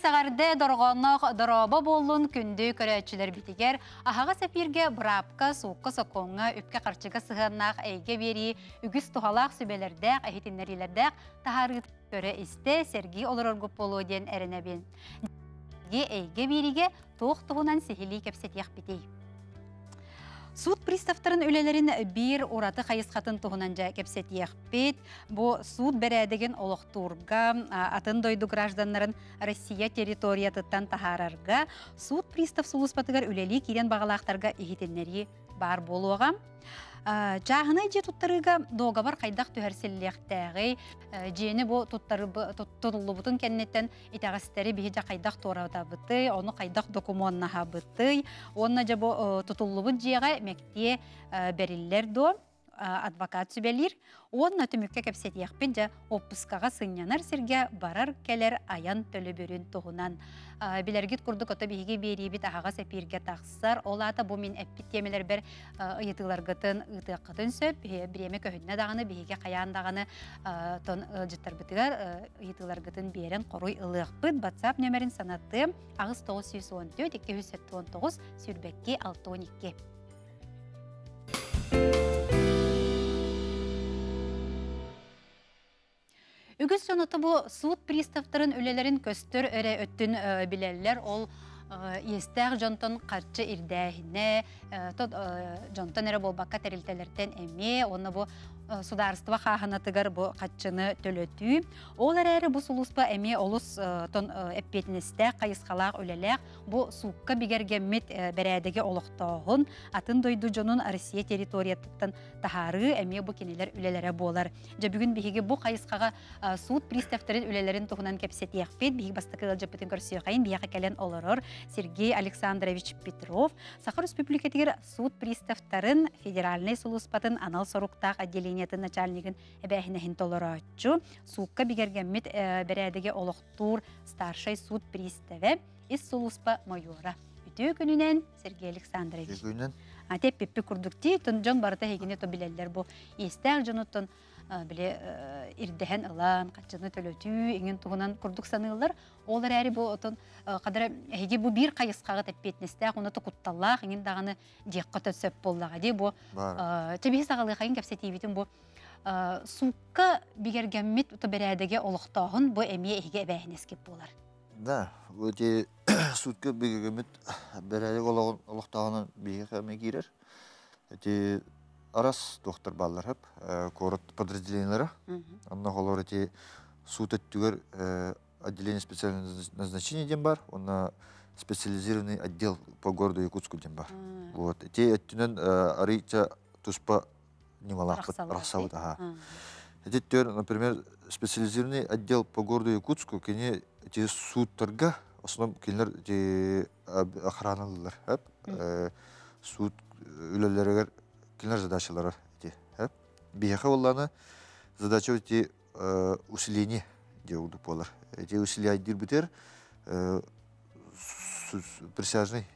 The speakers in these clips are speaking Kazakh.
сағарды дорғаннақ дұраба болын күнді көрәтшілер бітігер, ағаға сәпірге бұрапқа, суққы соққа, үпке қарчыға сығыннақ әйге бері, үгіз тұғалақ сөбелерді әхетінлерілердәк тағарғыт көрі істі сергей олырырғып болу ден Әйге беріге тоқ тұғынан сихили кепсетек бітей. Суд приставтарын өлелерін бір ораты қайысқатын тұғынан жа кепсет еқпет. Бұ суд олық олықтуырға, атын дойды гражданларын Россия территориятыттан тағарырға, суд пристав сұлыспатығар өлелі керен бағалақтарға егетенлері бар болуға. Жағынай же туттарыға бар қайдақ түхәрселлектәғи, э, жені бұ кәнеттен бұтын кәннеттен бейді қайдақ торауда бұты, оны қайдақ документнаға бұты, оны жа бұ жеға э, мәкте э, берілерді. до. Э, адвокат сүбәлир, он натүмікке көпсет еқпен жа опысқаға сыңнянар серге барар кәлер аян төлі бөрін тұғынан. Э, Білергет күрді көті бейге бейребет ағаға сәпірге тақсар, ол ата бұ мен әппіт темелер бір ұйытыларғытын, э, сөп, біреме көңіне дағыны, бейге қаян дағыны тон жыттар бұтығар берін ұлық ұлықпыт, батсап нөмірін санаты ағыз 914-279 сүрбәкке 612. Үгіз жоныты бұл суыт приставтарын үлелерін көстір өрі өттін ә, білелер ол ә, естәғ жонтон қарчы ирдәхіне ә, жонтон әрі болбаққа тәрілтелерден әме оны Э, сударства хаханатыгар бу қатчыны төлөтүү Олар эрээри бу сулуспа эми олус э, тон э, эппетинесте кайысхалаак үлелеак бу суукка бигергеммит берээдеги олохтоогун атын дойду жонун россия территорияттан тахары эми бу кинелер үлелере буолар же бүгүн биһиги бу кайыскага суд приставтарын үлелерин тухунан кепсетиэхпит биһиги бастыкы жапытын көрсүөхайын бияка келен олорор сергей александрович петров сахар республикатигер суд приставтарын федеральный сулуспатын анал соруктаак отделение управлениеты начальнигин хин толорочу суукка бигергеммит э, бэрээдеге олықтур старший суд приставе ис сулуспа майора үтүү күнүнен сергей александрович күнүнен атеппиппи курдук тиитун жон барыта хигине то билеллер бу истээр жонуттун Э, біле э, ирдеһен ылан качыны төлөтүү иңин тугунан курдук саныыллар олар әри бу отон кадара э, эги бу бир кайыскагы теппетнесте уна тукутталлах иңин даганы диекка төсөп боллага ди бу тебиһи сагалыхайын кепсетиибитин бу сукка бигергеммит тоберээдеге олохтоохун бу эмие эһиге эбээхинескеп болар да өте сутка бигергеммит берээдег олохтоохунун биге кеме кирер өте арас доктор баллар хаб э, корот ра. анна холор эти суд э, отделение специального назначения дем бар она специализированный отдел по городу Якутску дем бар вот э, эти оттүнөн арича туспа немалакыт рахсабыт аха эти тюр, например специализированный отдел по городу Якутску кене эти сутерга в основном кинер эти охраналылар хаб суд үлелерегер дополнительные задачалары э? те. задача өте э, усиление деуды болар. Э, присяжный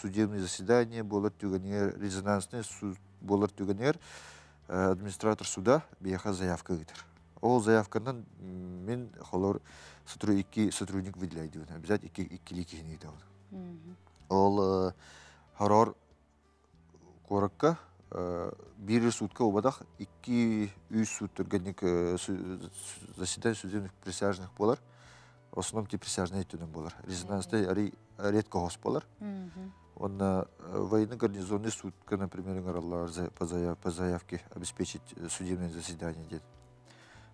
судебный заседание болар түгенер резонансный суд болар түгенер администратор суда заявка кетер. Ол заявканан мен холор сотрудник выделяйды. ол. Ол Э, бирис сутка обадах икки үс үттүргенник э, заседание судебных присяжных болар в основном те присяжные түнүн болар резонансты редко хос болар он э, военный гарнизонный судка например аралар по заявке обеспечить судебное заседание дед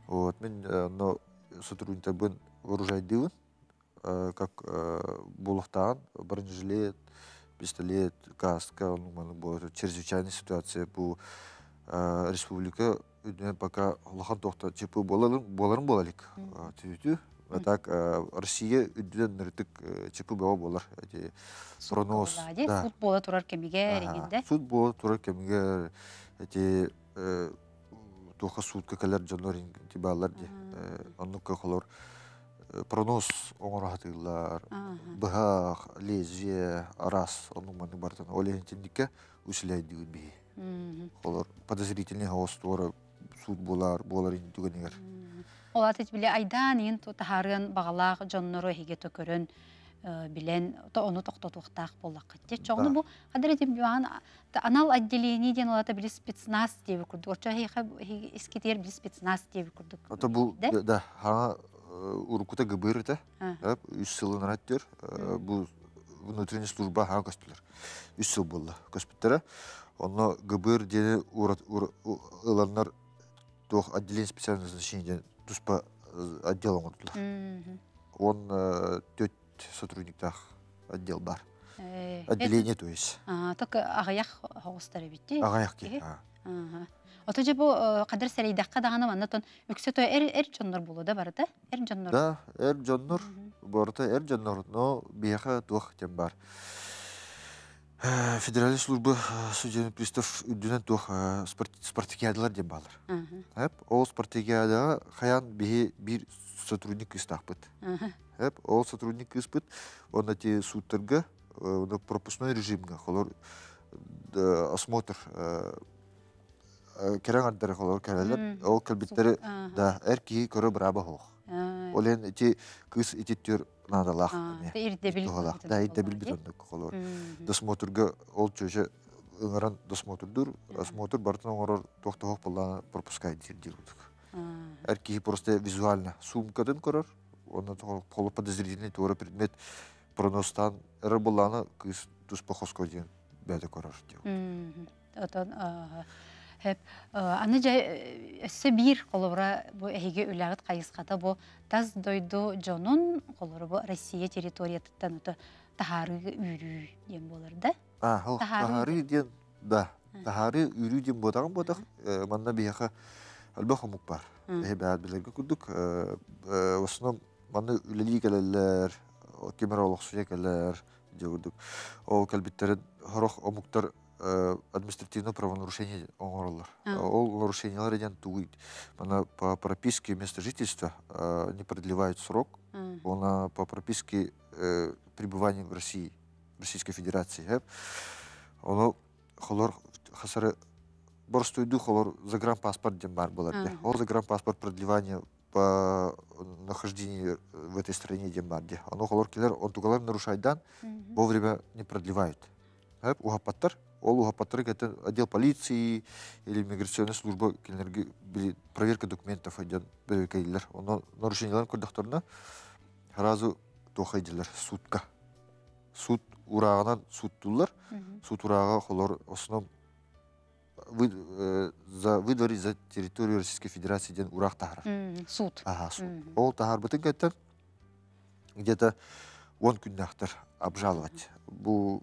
вот мен но сотрудниктер как булыктаан бронежилет пистолет каска онуманы болоту чрезвычайная ситуация бу республика үдөн пока улахан тохта чепу боларын боларын болалик түтү так Россия үдден нүртүк чепу баба болар эти пронос да футбола турар кемиге регинде футбол турар кемеге, эти э, тоха сутка калар жонор тибалар ди оннука холор пронос оңорахатыыллар быһаах лезвие арас онуманы бартан олентиндикке үсүләйдиүн бии олар подозрительный хавостуора суд болар болар интүгенегер олат эт биле айдан ин тахарын бағалақ жонноро хиге төкөрөн билен оны тоқтотуқтақ боллаққа те чоңну бу кадыр этим биван анал отделение ден олата били спецназ деби курдук орчо хейха искитер били спецназ деп курдук бу да урукута гыбырыта үс сылын раттер э, бу внутренняя служба а ха көстүлөр үс сыл болду көспүттөрө оно гыбыр дене ыланнар то отделение специального специальности то есть по отделам он был. Э, он тет сотрудник так отдел бар э, отделение то есть только агаяк хогустары бит агаяк ага Ота бу қадар дәққа дағаны тұн, үксе той әр жоннұр болу да барда? Әр жоннұр? Да, әр жоннұр борта әр жоннұр, но бияха тух тем бар. Э, Федеральный служба э, судебный пристав үдүнен тух э, спартакиадалар деп балар. ол спартакиада хаян бихи бір сотрудник истапыт. Әп, ол сотрудник оны те сұттырғы, оны пропускной режимга, холор осмотр керең ардары холор келелеп ол келбиттери да эрки көрө браба хох олен ити кыс ити түр надалах ирдебил да ирдебил битондук холор досмотрга ол чөже ыңыран досмотрдур осмотр бартын оңорор токтохох булланы пропускай дирдирдук эрки просто визуально сумкадан көрөр оны полу подозрительный туура предмет проностан ыры күз кыс туспохоско деген бәді көрөр деп отон Hep э, аны э, эссе бир колора бу эһиге үләгәт кайыската бу таз дойды жонун колора бу Россия территориятыттан ута тахары үрү дем болар да. А, тахары дем да. Тахары үрү дем бодаган бодак э, манна бияха албаха мукбар. Эһи баат билерге күрдүк. В основном манна үлелигелер, кемеролог суякелер, дегүрдүк. Ол калбиттерин хорох омуқтар Э, административное правонарушение оңороллар. Э, ол нарушениялар по прописке места жительства э, не продлевают срок. Он по прописке пребывания в России, Российской Федерации. Оно холор хасары холор загранпаспорт дем бар по нахождению в этой стране дем Оно холор келер, он тугалар дан вовремя не продлевают ол ухапатрык это отдел полиции или миграционная служба проверка документов идет э, кейлер оно нарушениелер көрдөхтөрүнө сразу дилер судка суд урагынан суттулар суд урага холор основном э, за выдвори за территорию Российской Федерации ден урак тахар. Суд. Ага, суд. Ол тахар бутын где-то он күн нахтар обжаловать. Бу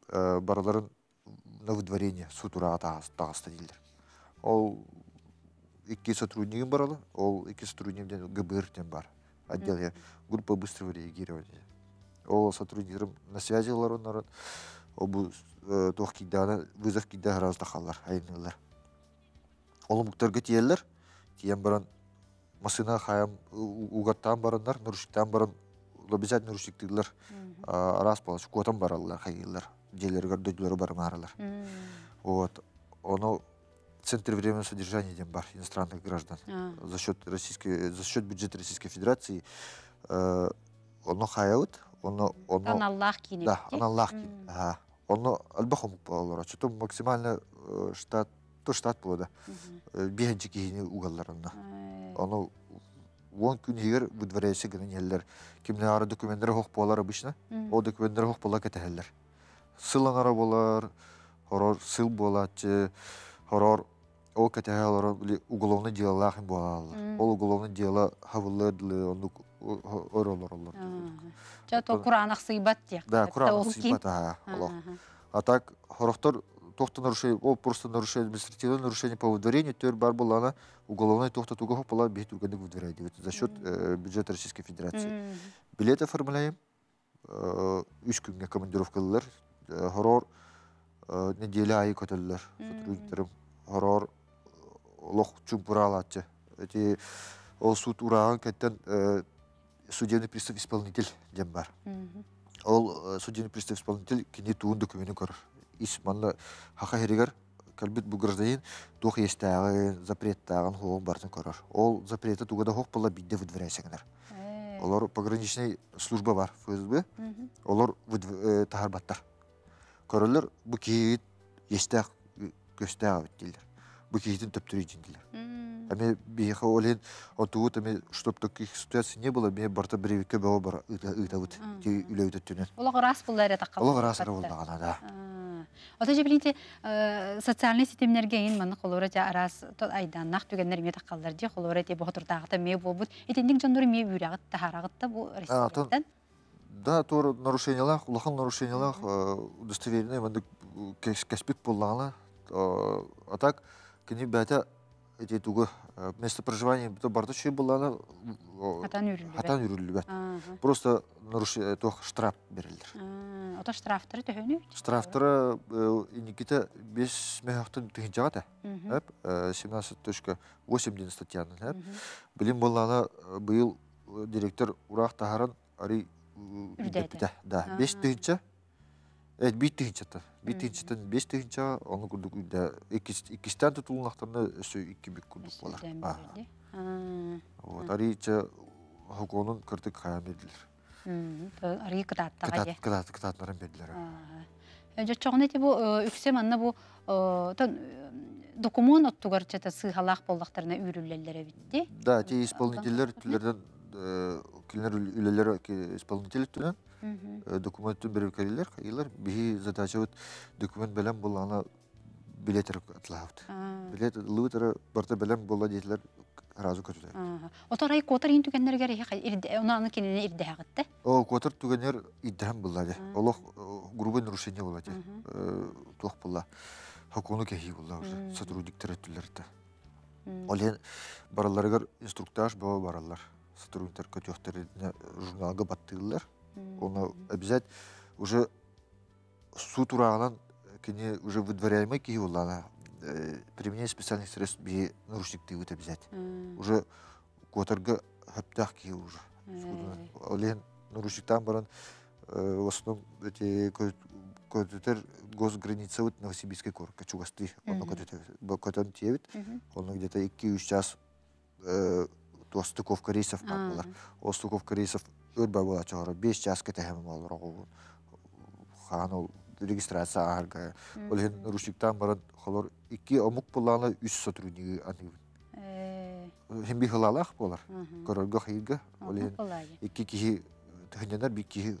Э, бараларын на выдворение сутура тағасты дейдер. Ол икки сотруднигин баралы, ол икки ГБР-тен бар. Отдел я группа быстрого реагирования. Ол сотрудникам на связи олар ол бұл э, тоқ кейдағына, вызов кейдағы разда қалар, айнылар. Ол мұқтарға тиелер, тиен баран машина хаям угаттан барандар, нұршықтан баран, лобизат нұршықтырлар, арас баласы, көтен баралылар, хайылар делерге дөділері бар маралар. Вот. Оно Центр временного содержания дем бар иностранных граждан за счет российской за счет бюджета Российской Федерации э, оно хаявыт оно оно он Аллах кинет да он Аллах кинет ага оно альбахом болора что максимально э, штат то штат было да э, бегенчи кийини угалларында оно он күн егер выдворяйся гынеллер кимне ары документтер хоқ болар обычно ол документтер хоқ бола кетеллер сылаңара болар, хорор сыл болачы, хорор ол кәтәһәләр уголовны делалар һәм булалар. Ол уголовны дела хавыллар онны оролор олар. Я то Куран ахсыбат тек. Да, Құран ахсыбат а. Аллах. А так хорохтор тохта нарушение, ол просто нарушение административное нарушение по выдворению, төр бар была она уголовная тохта тугого была бить других выдворяет. За счет э, бюджета Российской Федерации. Билеты оформляем. Үш э, күнге командировкалылар хорор э, неделя айы көтөллөр сотрудниктерим хорор э, лох чубуралатчы эти ол суд ураган кеттен э, судебный пристав исполнитель дем бар ол судебный пристав исполнитель кини туун документин көрөр ис манна хака херигер кәлбит бу гражданин дух естәгән запреттәгән хуын бартын көрөр ол запреты тугада хок була бидде выдворяйсәңнәр олар пограничный служба бар фсб олар тахарбаттар көрөлөр бу кийит естак көстак дийлер бу кийитин төптүрүй дийлер эми биха олен отуут эми таких ситуация не было мен барта биревикке бого бар ыйтабыт үлөүтөттүнүн улог рас буллар атакка улог рас булдагана да Ота же билинте э, социальный системдерге ин маны холора жа арас айдан айданнах дегендер ме таққалдар же холора те бохтур тағыта ме болбут. Этендин жондор ме үрәгыт тахарагыт та бу ресторан. Да, то нарушение лах, лохан нарушение лах, э, удостоверенный, мэнды кэспик пуллана. Э, а так, ним бәті эти туго э, место проживания то бардачи была буллана. Атан үрүлү. Атан үрүлү Просто нарушение, то штраф берилдер. Ота штрафтары төһөнү? Штрафтары иниките 5 мехтен тыгыжата. Эп 17.8 статьяны, эп. Билим буллана был директор урах Тахаран, ари Үрдәйді? Да, беш түйінші. Әйт, бей түйінші тұр. Бей оны күрдік үйді. Екістен тұтылың ақтарына үсі екі бек болар. Вот, еділер. үксем анна Да, те исполнителер түлерден келер үлелер исполнитель түнен э, документті түн беріп келер илер би задача вот документ белем бұл ана билетер атлафт билет лутер барта белем бұл дейтілер разы көтүлер Отар ай котор ин түгеннер керек ирде унаны кинене ирде хагытты о котор түгеннер иддем булады олох грубый нарушение болады. Э, тох булла хакуну кехи булла уже сотрудниктер өттүлер да Олен бараларыгар инструктаж баба баралар сотрудниктер көтөхтер журналга баттыылар оны обязательно уже су турагынан кине уже выдворяемый ки улана применение специальных средств би наручник ты обязать уже которга хаптах ки уже олен наручниктан баран в основном эти көтөтер гос граница вот новосибирский кор качугасты он көтөтер көтөн он где то 2-3 час достыковка рейсов бар болар. Остыковка рейсов өрбә бола чыгара, 5 часқа тәһәм болар ул. Хан ул регистрация арга. Ул һин рушиктан баран холор 2 омық буланы 3 сотрудниги аны. Э. Һин би хылалах болар. Королга хыйга. Ул һин 2 кихи тәһәнәр би кихи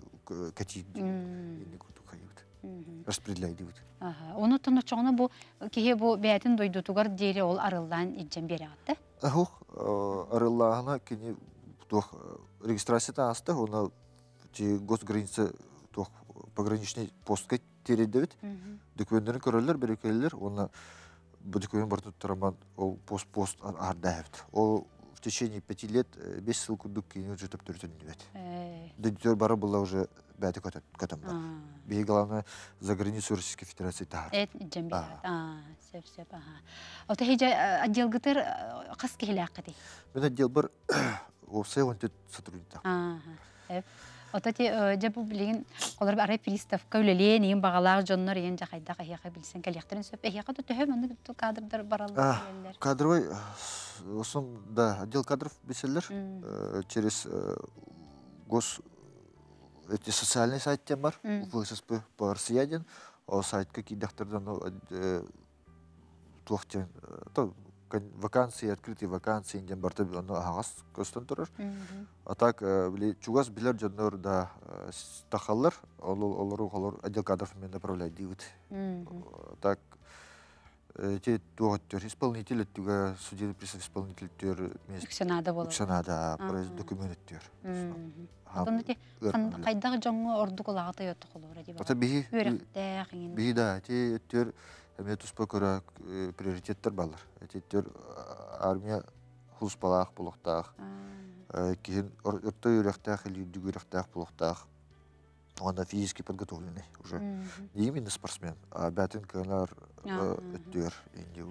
распределяйды Ага. Оны тоночоғына бу кеге бу бәтін дойдутугар дере ол арылдан иджен бере атты. Ахух, э, арыллағына кені тох э, регистрация та асты, оны те госграница тох пограничный постка тереде бит. Документтерін көрөлөр, берекелер, оны бұл документ бартып тұраман, ол пост-пост ардайыпты. Ол в течение пяти лет э, бес сыл уже уже бар. Бей главное за границу Российской Федерации э, тағар. Эт э, отдел отдел он сотрудник Отати э, жабу билеген олар арай пристав көлелен ен бағалар жоннор ен жақайда қаяқа білсен кәлектерін сөп әйяқа тұты хөм оны бұл кадрдар баралар кадровой осын да отдел кадров беселер э, через э, гос эти социальный сайт тем бар ВССП по Россияден о сайт какие доктордан туохтен вакансии, открытые вакансии, индем барта билану ағас көстен тұрыр. Атак, э, біле, чугас билер жоннор да э, тахаллар, олору, холор отдел кадров мен направляет дивит. Так, э, те туғаттер, исполнитель тюга, судебный пристав исполнитель түр. Үксенада болады. Үксенада, документы, тюр. Қайдағы жоңы ордық олағыта еттік олар. Ата бейі, бейі да, те эме туспа көрө э, приоритеттер балар этеттер армия хулспалаах булуктаах э, кихин ырты үрөктаах или дүг үрөктаах булуктаах она физически подготовленный уже не именно спортсмен а бәтін көнар э, өттөр инде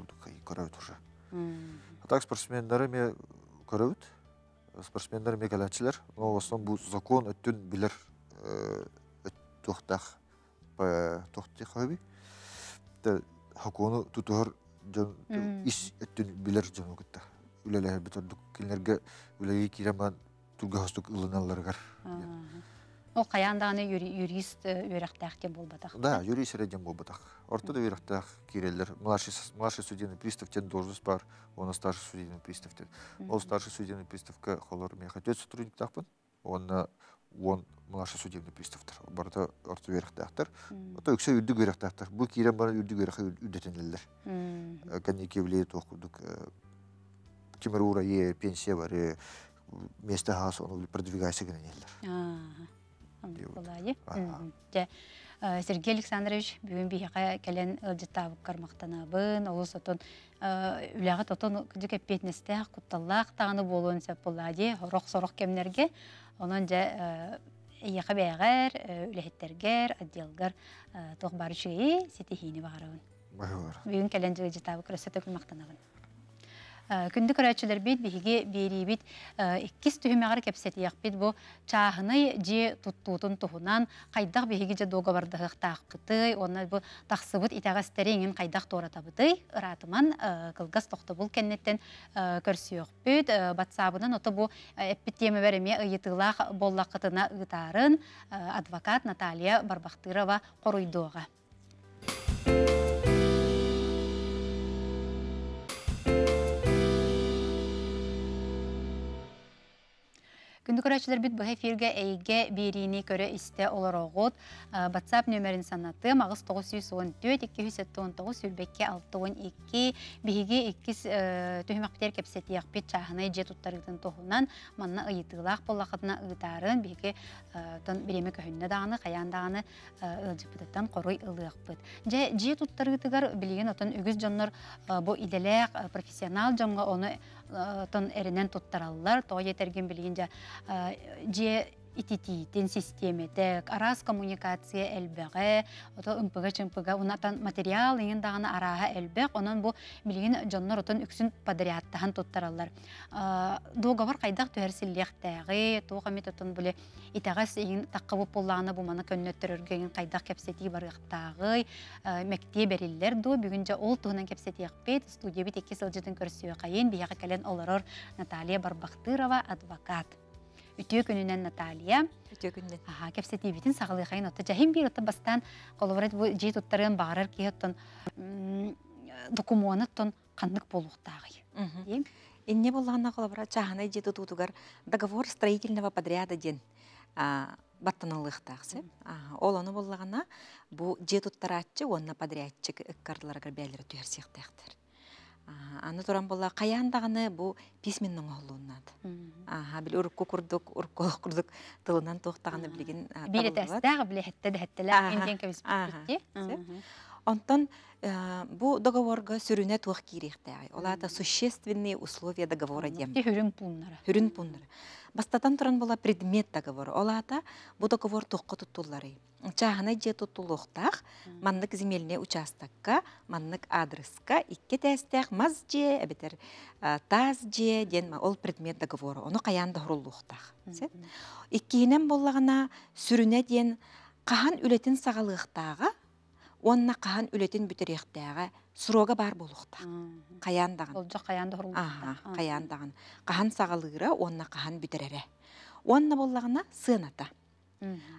көрөт уже а так спортсмендер эме көрөт спортсмендер эме кәләтчилер но в основном бу закон өттүн билер өттөхтах тохтихаби хокуну тутуһор ис өттүн билер жонугутта үлелер битордук кинерге үлеги турга хостук ылыналларгар ол каяндаганы юрист э, үйрөктак кем болбатак да юрист редем болбатак орто да үйрөктак кирелер младший младший судебный тен должность бар он старший судебный приставтен ол старший судебный приставка холор мен хотел сотрудник такпын оны он мынашы судебный приставтар барда орту берек тахтар ото үксе үрдү берек тахтар бу кирен бара үрдү берек үрдетенелдер э, канеке биле токудук э, кимер ура е пенсия бар э, место хас он продвигайся генелдер же Сергей Александрович бүгін бихеқа кәлен ылжытабык кармактанабын олус отон үлягат отон күдүк эппетнестеах кутталлаах таганы болуун сеп буллади хорох сорох кемнерге Онон жа э, ийеқа бәғәр, э, үләхеттергер, отделгар э, тоғбар сеті хейіне бағарауын. Бағалар. Бүгін кәлән жылы жетабы көрсетіп күлмақтанағын. Э, күндү көрәчелер бит биһиге биэрибит э, иккис түһүмәгәр кепсетияк бу чаһыны же туттуутун туһунан қайдақ биһиге же дога онна бу тахсыбыт итагастере иңин кайдах торатабыты ыратыман э, кылгас тохтобул кеннеттен көрсүөхпүт батсабынан ото бу эппит тема береме боллакытына ыытаарын адвокат Наталья Барбахтырова коруйдуога Күндүкөрәчләр бит бұхай фиргә әйге берини көрі істі олар оғуд. Батсап нөмірін санаты мағыз 914 279 сүлбәккә 612 2 2 төһмәктәр кепсәтияк бит чаһны жет уттарыдан тоһунан манна ұйытығылақ болақытына ыйтарын биһиге э, тон береме көһүннә дағыны қаян дағыны э, корой ылыақпыт. Жа жет уттарытыгар білеген отын үгіз жоннор э, бо иделек профессионал жонға оны тон эренен туттараллар тоо етерген билигин же ититиитин системетек, арас коммуникация элбеге, ото ымпыга чымпыга, унатан материал иңин дагына араха элбек, онон бу билигин жоннор отон үксүн подрядтахан тоттараллар. Договор кайдак төһәрсиллиэхтээги, туухамит отон буле итагас иңин бу мана кайдак кепсети барықтағы мектеп бериллер до бүгүн ол туунан кепсетиякпет, студия бит эки сылжытын көрсүө кайын, бияка келен олорор Наталья Барбахтырова, адвокат үтө күнүнен Наталья. Үтө күнүнен. Аха, кепсе тибитин сагылы хайын жахим бир отта бастан коловорат бу жей тоттарын бағарар ки оттон документ оттон кандык болуктагы. Мм. Инне боллана коловорат жахана жей договор строительного подряда ден. А баттаналыктагсы. Аха, олону боллагана бу жей тоттарачы, онна подрядчик карларга бәлер төһер сыяктактыр аны туран болла біл даганы бу письменнің оғлууннат аха бил урукку курдук урукколох курдук әтті Онтан э, бу договорга сүрүнө туох кирехтәй. Олата существенные условия договора дем. Хүрүн Бастатан туран була предмет договор. Олата бу договор тоққа туттулары. Чағына же туттулуқтақ маннык земельне участокка, маннык адреска икке тәстәк маз же, әбетер э, таз же ден ол предмет договоры. Ону қаян дұрулуқтақ. Иккенен боллағына сүрүнө ден қахан үлетін сағалықтағы онна қаған үлетін бүтерехтәге сұрога бар болықта қаяндаған олжа қаянды аха қаяндаған қаған сағылығыры онна қаған бүтірері. онна боллағына сыната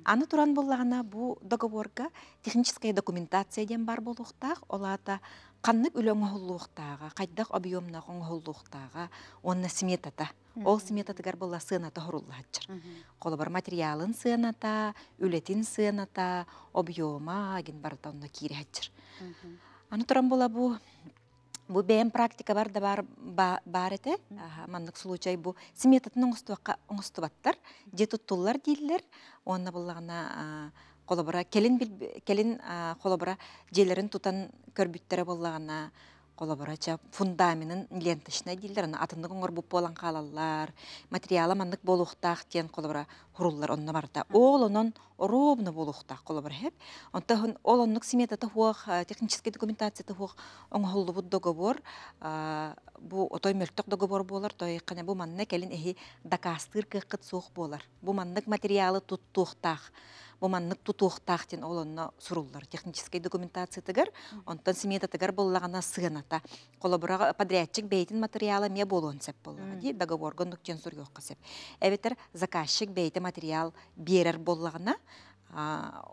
аны туран боллағына бұл договорга техническая документация ден бар болуқтақ олата қаннык үлөңө холлуктаага кайдак объемна холлуктаага онна сметата ол сметатыгар болла ғатшыр. Қолы бар материалын сыыната үлетин сыыната объема агин барда кейірі ғатшыр. аны тұрам бола бұ, бу бэм практика бар да бар бар эте маннык случай бу сметатын оңостубаттар же дейлер, дииллер онна буллагана холобора келин келин холобора желерин тутан көрбүттөрө боллагана колобора ча фундаментын ленточный дилдер аны оңор буп болан калаллар материалы мандык куруллар онна барда. Ол онон ровно болухта бір хеп. Онтахын ол оннук смета тахуах, э, технический документация тахуах, он холлу буд договор, э, бу отой мөлтөк договор болар, той кана бу манна келин эхи дакастыр кыт сух болар. Бу маннык материалы туттухтах. Бу маннык тутухтах тен ол онна суруллар. Технический документация тагар, онтан смета тагар боллагана подрядчик бейтин материалы ме болуон сеп болар. Договор гондук тен жоқ Эветер заказчик бейді материал берер боллағына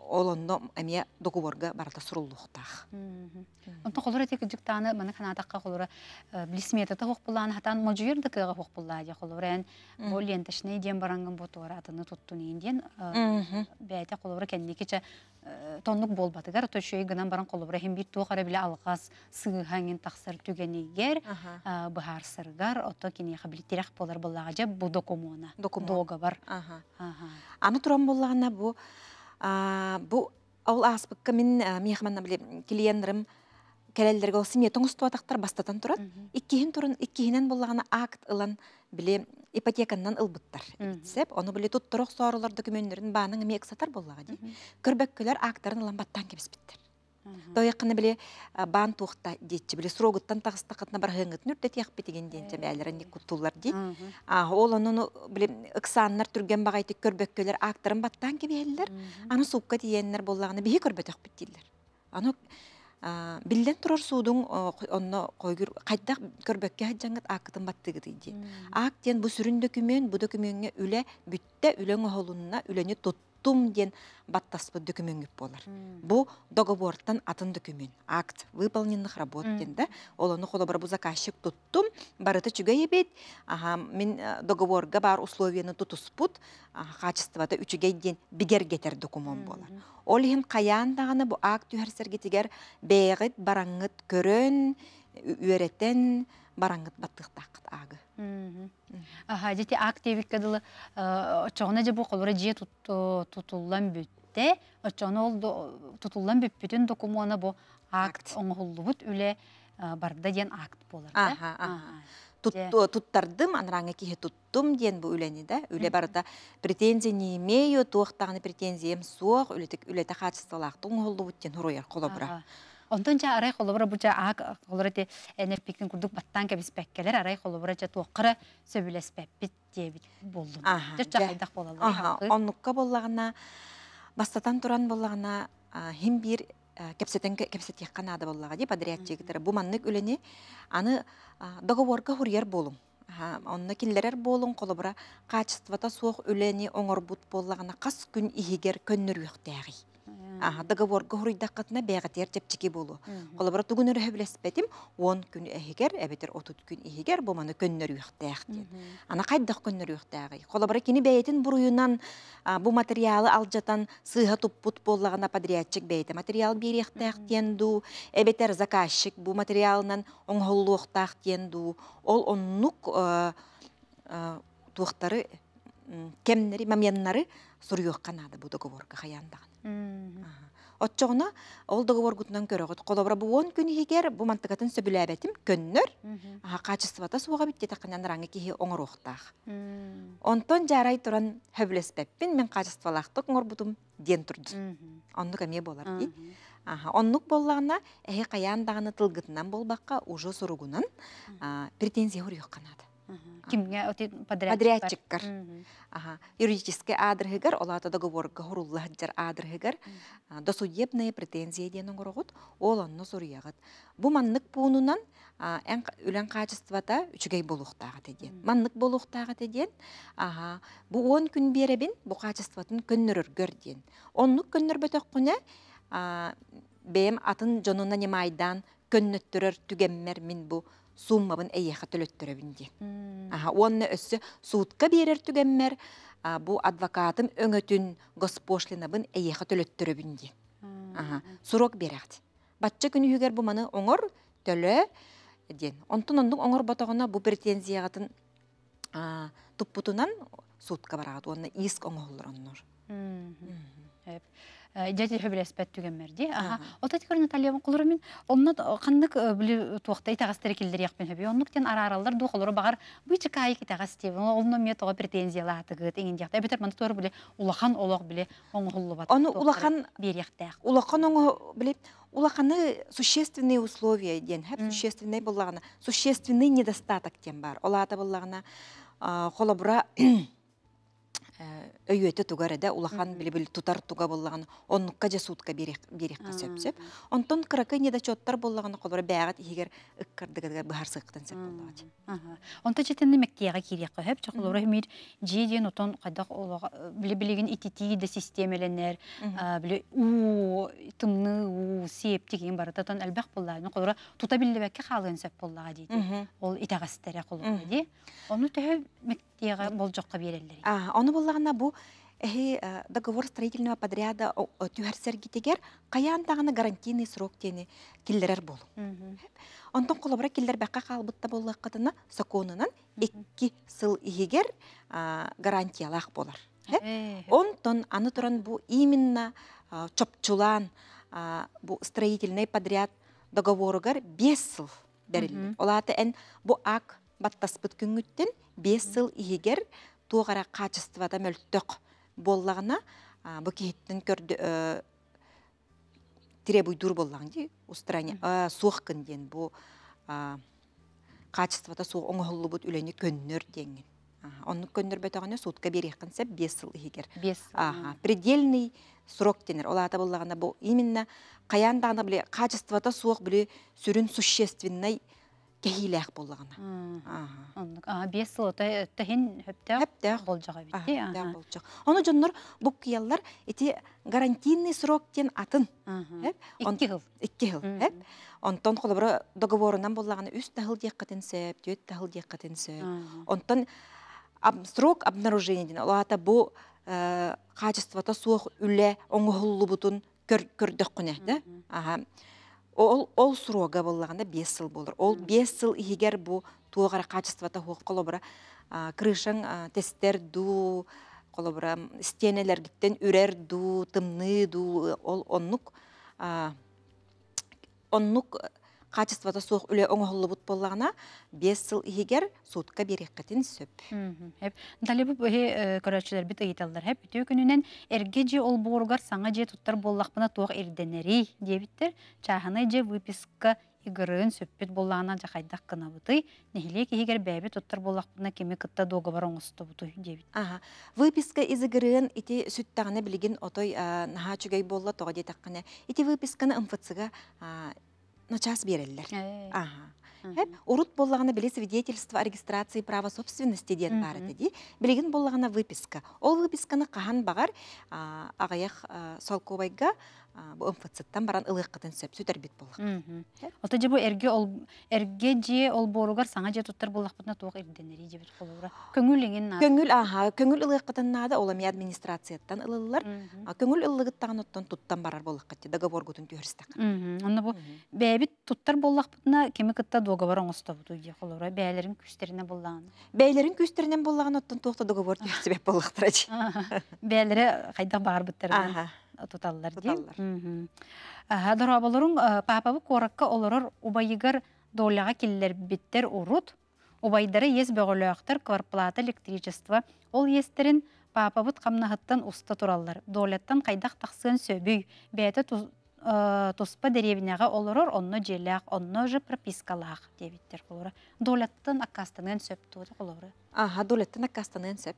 олонно эмие докуборга барата суруллухтах. Онтон холура тек жүк таны мана атакка холура э, блисмета та хох хатан мажуир да кыга хох булла я холура эн бол ленташны баранган ботора атыны туттун инден э, бәйте холура кенди э, тоннук болбатыгар то шөй гынан баран холура хем бир туу кара биле алгас сыгы хангин таксыр түгенигер бахар сыргар ото кини хабилитерах болар буллага же бу докумона договор. бар. Аны туран буллагана бу Бұл ол аспыққа мен мияхманна биле кәләлдерге кэлэллерге ол семье тоңустуатактар бастатан тұрат. иккиһин тұрын иккиһинен болғаны акт ылан біле ипотеканнан ылбыттар Оны біле биле тутторох соорулар документтерин бааның сатар болаға дей. Көрбәккілер акттарын ылан баттан кебиспиттер Тояққыны біле бан туқта детчі біле сұрогыттан тағысты қатына бір ғыңғытын үрді тияқ бетеген дейінчі бәлірін не құттулар дей. Ол оның біле ұқсанлар түрген бағайты көрбөккелер акторын баттан кебе әлілер, аны суққа дейенлер болағыны бейі көрбөтіқ біттейлер. Аны білден турар судың онно койгур кайдак көрбөкке хаджаңгат акытын баттыгы дейди. Ак тен бу сүрүн дөкүмөн, бу дөкүмөнгө үле бүтте үлөң оһолунна үлөни тот тум ден баттаспы документ болар. Бу договордан атын документ, акт выполненных работ ден да. Олону қолы бар бу заказчик туттум, барыты чуга ебет. мен э, договорға бар условияны тутуспут, качествода үчүгей ден бигер кетер документ болар. Ол ең каян бұл бу акт үһәрсергетигер бэйгит бараңгыт көрөн, үөреттен бараңгыт баттык тахкыт Ага, Аға, жете активик кадылы э, очоғына же бу қолыры э, тұтылан э, тутуллан бүтте, ол тұтылан бүтпүтін докумона бұ акт бұт үле барда ден акт болар. Аха, аха. туттардым, анраңы кейі тұттым ден бу үләне де. Үлі барда претензия не имею, туақтағыны претензиям суақ, үлетік үләті қатшысталақтың ғолды бұттен ұройар қолы бұра. Ондан жа арай холобура бу жа аак холорати энерпиктин курдук баттан кебиспеккелер арай холобура жа туоккара сөбүлеспеппит диэбит болдум. Жер жа хайдак болалар. Оннукка боллагана бастатан туран боллагана хим бир кепсетен кепсетек канады боллага ди подрядчиктер бу маннык үлени аны договорға договорга хурьер болум онна киллерер болун колобра качествата суох үлени оңорбут боллагана қас күн ихигер көннөрүөхтээги А договор гохрый даққатына бәғатер жепчеке болу. Қолабыра түгін өрі әбілеспетім, 10 күн әхігер, әбетер 30 күн әхігер, бұманы көннөр үйіқтәқ ден. Ана қайдақ көннөр үйіқтәғи. Қолабыра кені бәйетін бұруынан бұ материалы ал жатан сыға тұппұт боллағына подрядчик бәйті материал беріқтәқ денду, әбетер заказчик бұ материалынан оңғылу ұқтақ денду. Ол оннық э, э, туықтары кемнері, мәменнары сұр бұ договорға қаяндаған. Отчоғына ол договор гутнан көрөгөт. Колобра бу 10 күн хигер бу сөбілі әбәтім көннөр. қачысы бата суға битте тақынан раңы оңыр Онтон жарай туран хөблеспеппин мен құңыр оңорбутум ден турду. Онның эме болар дей. Онның оннук боллагына қаяндағыны тылғытынан болбаққа тылгытынан болбакка уже суругунан претензия урык Кимге оти Ага. Юридический адрыгар, олата договорга хуруллахджар адрыгар, досудебные претензии денің ұрығыт, ол бу сұриағыт. Бұ маннық пуынынан үлән қачествата үчігей болуқтағы теден. Маннық болуқтағы теден, ага. бу 10 күн беребин бу қачестватын күннір үргірден. Оннық көннөр бөтөк бээм атын жонуна немайдан көннөттүрөр түгеммер мин бу суммабын эйехаты лөттөрөбүн диэн Оны өссө суутка берер түгеммер, бу адвокатым өңөтүн госпошлинабын эйехаты лөттөрөбүн диэн сурок берет күні күнүһүгер бу маны оңор төлө диэн оңыр ондун оңор ботоҕуна бу претензиягатын туппутунан суутка бараат уонна иск оңоһуллор Э, дяди хүбіле спәт түгенмерді. Ота тікір Наталияның құлырымен, онны қандық білі туақтай тағастыры келдер яқпен хүбі. Оннықтен ара-аралар ду қолыры бағар бұйчы кайық тағастевін. Олны ме тоға претензиялы атығы теген дияқты. Әбетер маңды туыры біле улақан олақ біле оңғылы бат. Оны улақан бер яқтақ. Улақан оңы біле существенные условия ден, хәп существенный болғаны, существенный недостаток тем бар. Олаты болғаны, қолабыра өйөтө э, тугар эде улахан билибил тутар туга боллаган оннукка же берек берекка онтон кыракы недочеттар боллаган бәғат бээгат ихигер ыккардыгыдыгар быхарсыктан онта жетен мектиэга кирек қойып чокулуру мир жи диен отон системеленер биле сеп тиэҕэ болжохха жоққа ону Оны бу э, э, договор строительного подряда Тигер, каян тағаны гарантийный срок тени киллерер болу онтон келдер киллер қалбытта хаалбытта боллаккатына законынан екі сыл егер гарантиялақ болар э? онтон аны туран бу именно чопчулан строительный подряд договоругар бес сыл берилди олаты эн бу ак баттаспыт күңгүттен 5 сыл егер туғара качествода мөлттөк боллагына бу көрді көрдү э, тире буйдур боллаң ди суық күнден кын қачыстывада бу качествода суох оңохуллубут көннір дейін. диеңин көннір көннөр бөтөгөнө сутка бериеккин сеп 5 сыл егер. 5 сыл. предельный срок тенер олата боллагына бу именно каян дагына биле качествода суох биле сүрүн существенный кәһиләк боллағына. бес сыл ота тәһин болжаға Оны бу гарантийный срок атын. Хәп? 2 2 договорынан болғаны үс төт Онтон срок обнаружения бу э, ол ол сұрога боллағанда бес сыл болыр ол бес сыл егер бұ туағара качествота хуқ қолобыра крышаң тестер ду қолобыра стенелер гиттен үрер ду тымны ду ол оннук оннук качествода суох үле оңоллубут боллагына 5 сыл егер сутка береккетин сөп. Хеп дали бу бе э, көрәчләр бит әйтәләр. Хеп бүтә же ол буургар саңа же туттар боллак буна туак эрденери дебиттер. же выписка игрын сөппет боллағына жақайдақ кына буты. Нехиле егер бәбе туттар боллак буна кеме кытта дога бар оңысты Ага. Выписка из игрын ити сүттагына билген отой э, а чугай болла тога дитаккына. Ити выписканы МФЦга начас берілілер. Аха. Урут боллағына біле свидетельство о регистрации права собственности дед бары дей. Білеген боллағына выписка. Ол выписканы қаған бағар ағаяқ көбайға бу ымфыцыттан баран ылыыккытын сөп сүтер бит боллак. Ота же бу эрге ол эрге же ол боругар саңа же туттар буллакпытна туак ирденери же бит колура. Көңүл эңин на. Көңүл аха, көңүл ылыыккытын нада ол ами администрацияттан ылылар. А көңүл ылыгыттан оттон туттан барар буллакты договор гутун төрстак. Онда бу бэбит туттар буллакпытна кеме кытта договор оңосту бу же колура. Бээлерин күстерине буллаган. Бээлерин күстеринен буллаган оттон туакта договор төрсөп буллактыр. Бээлере кайда бар биттер. Аха туталлар дин. Хадыр болорун папабы коракка олорор убайыгар доллага киллер биттер урут. Убайдары ес бөгөлөктөр корплата электричество. Ол естерин папабыт камнахыттан уста тураллар. Доллаттан қайдақ тахсын сөбүй. Бәйте Э, тоспа деревняға олырыр, онно желяқ, онны же пропискалақ дебиттер қолыры. Долаттын аккастанын сөп туды қолыры. Аха, Долеттің аккастанын сөп.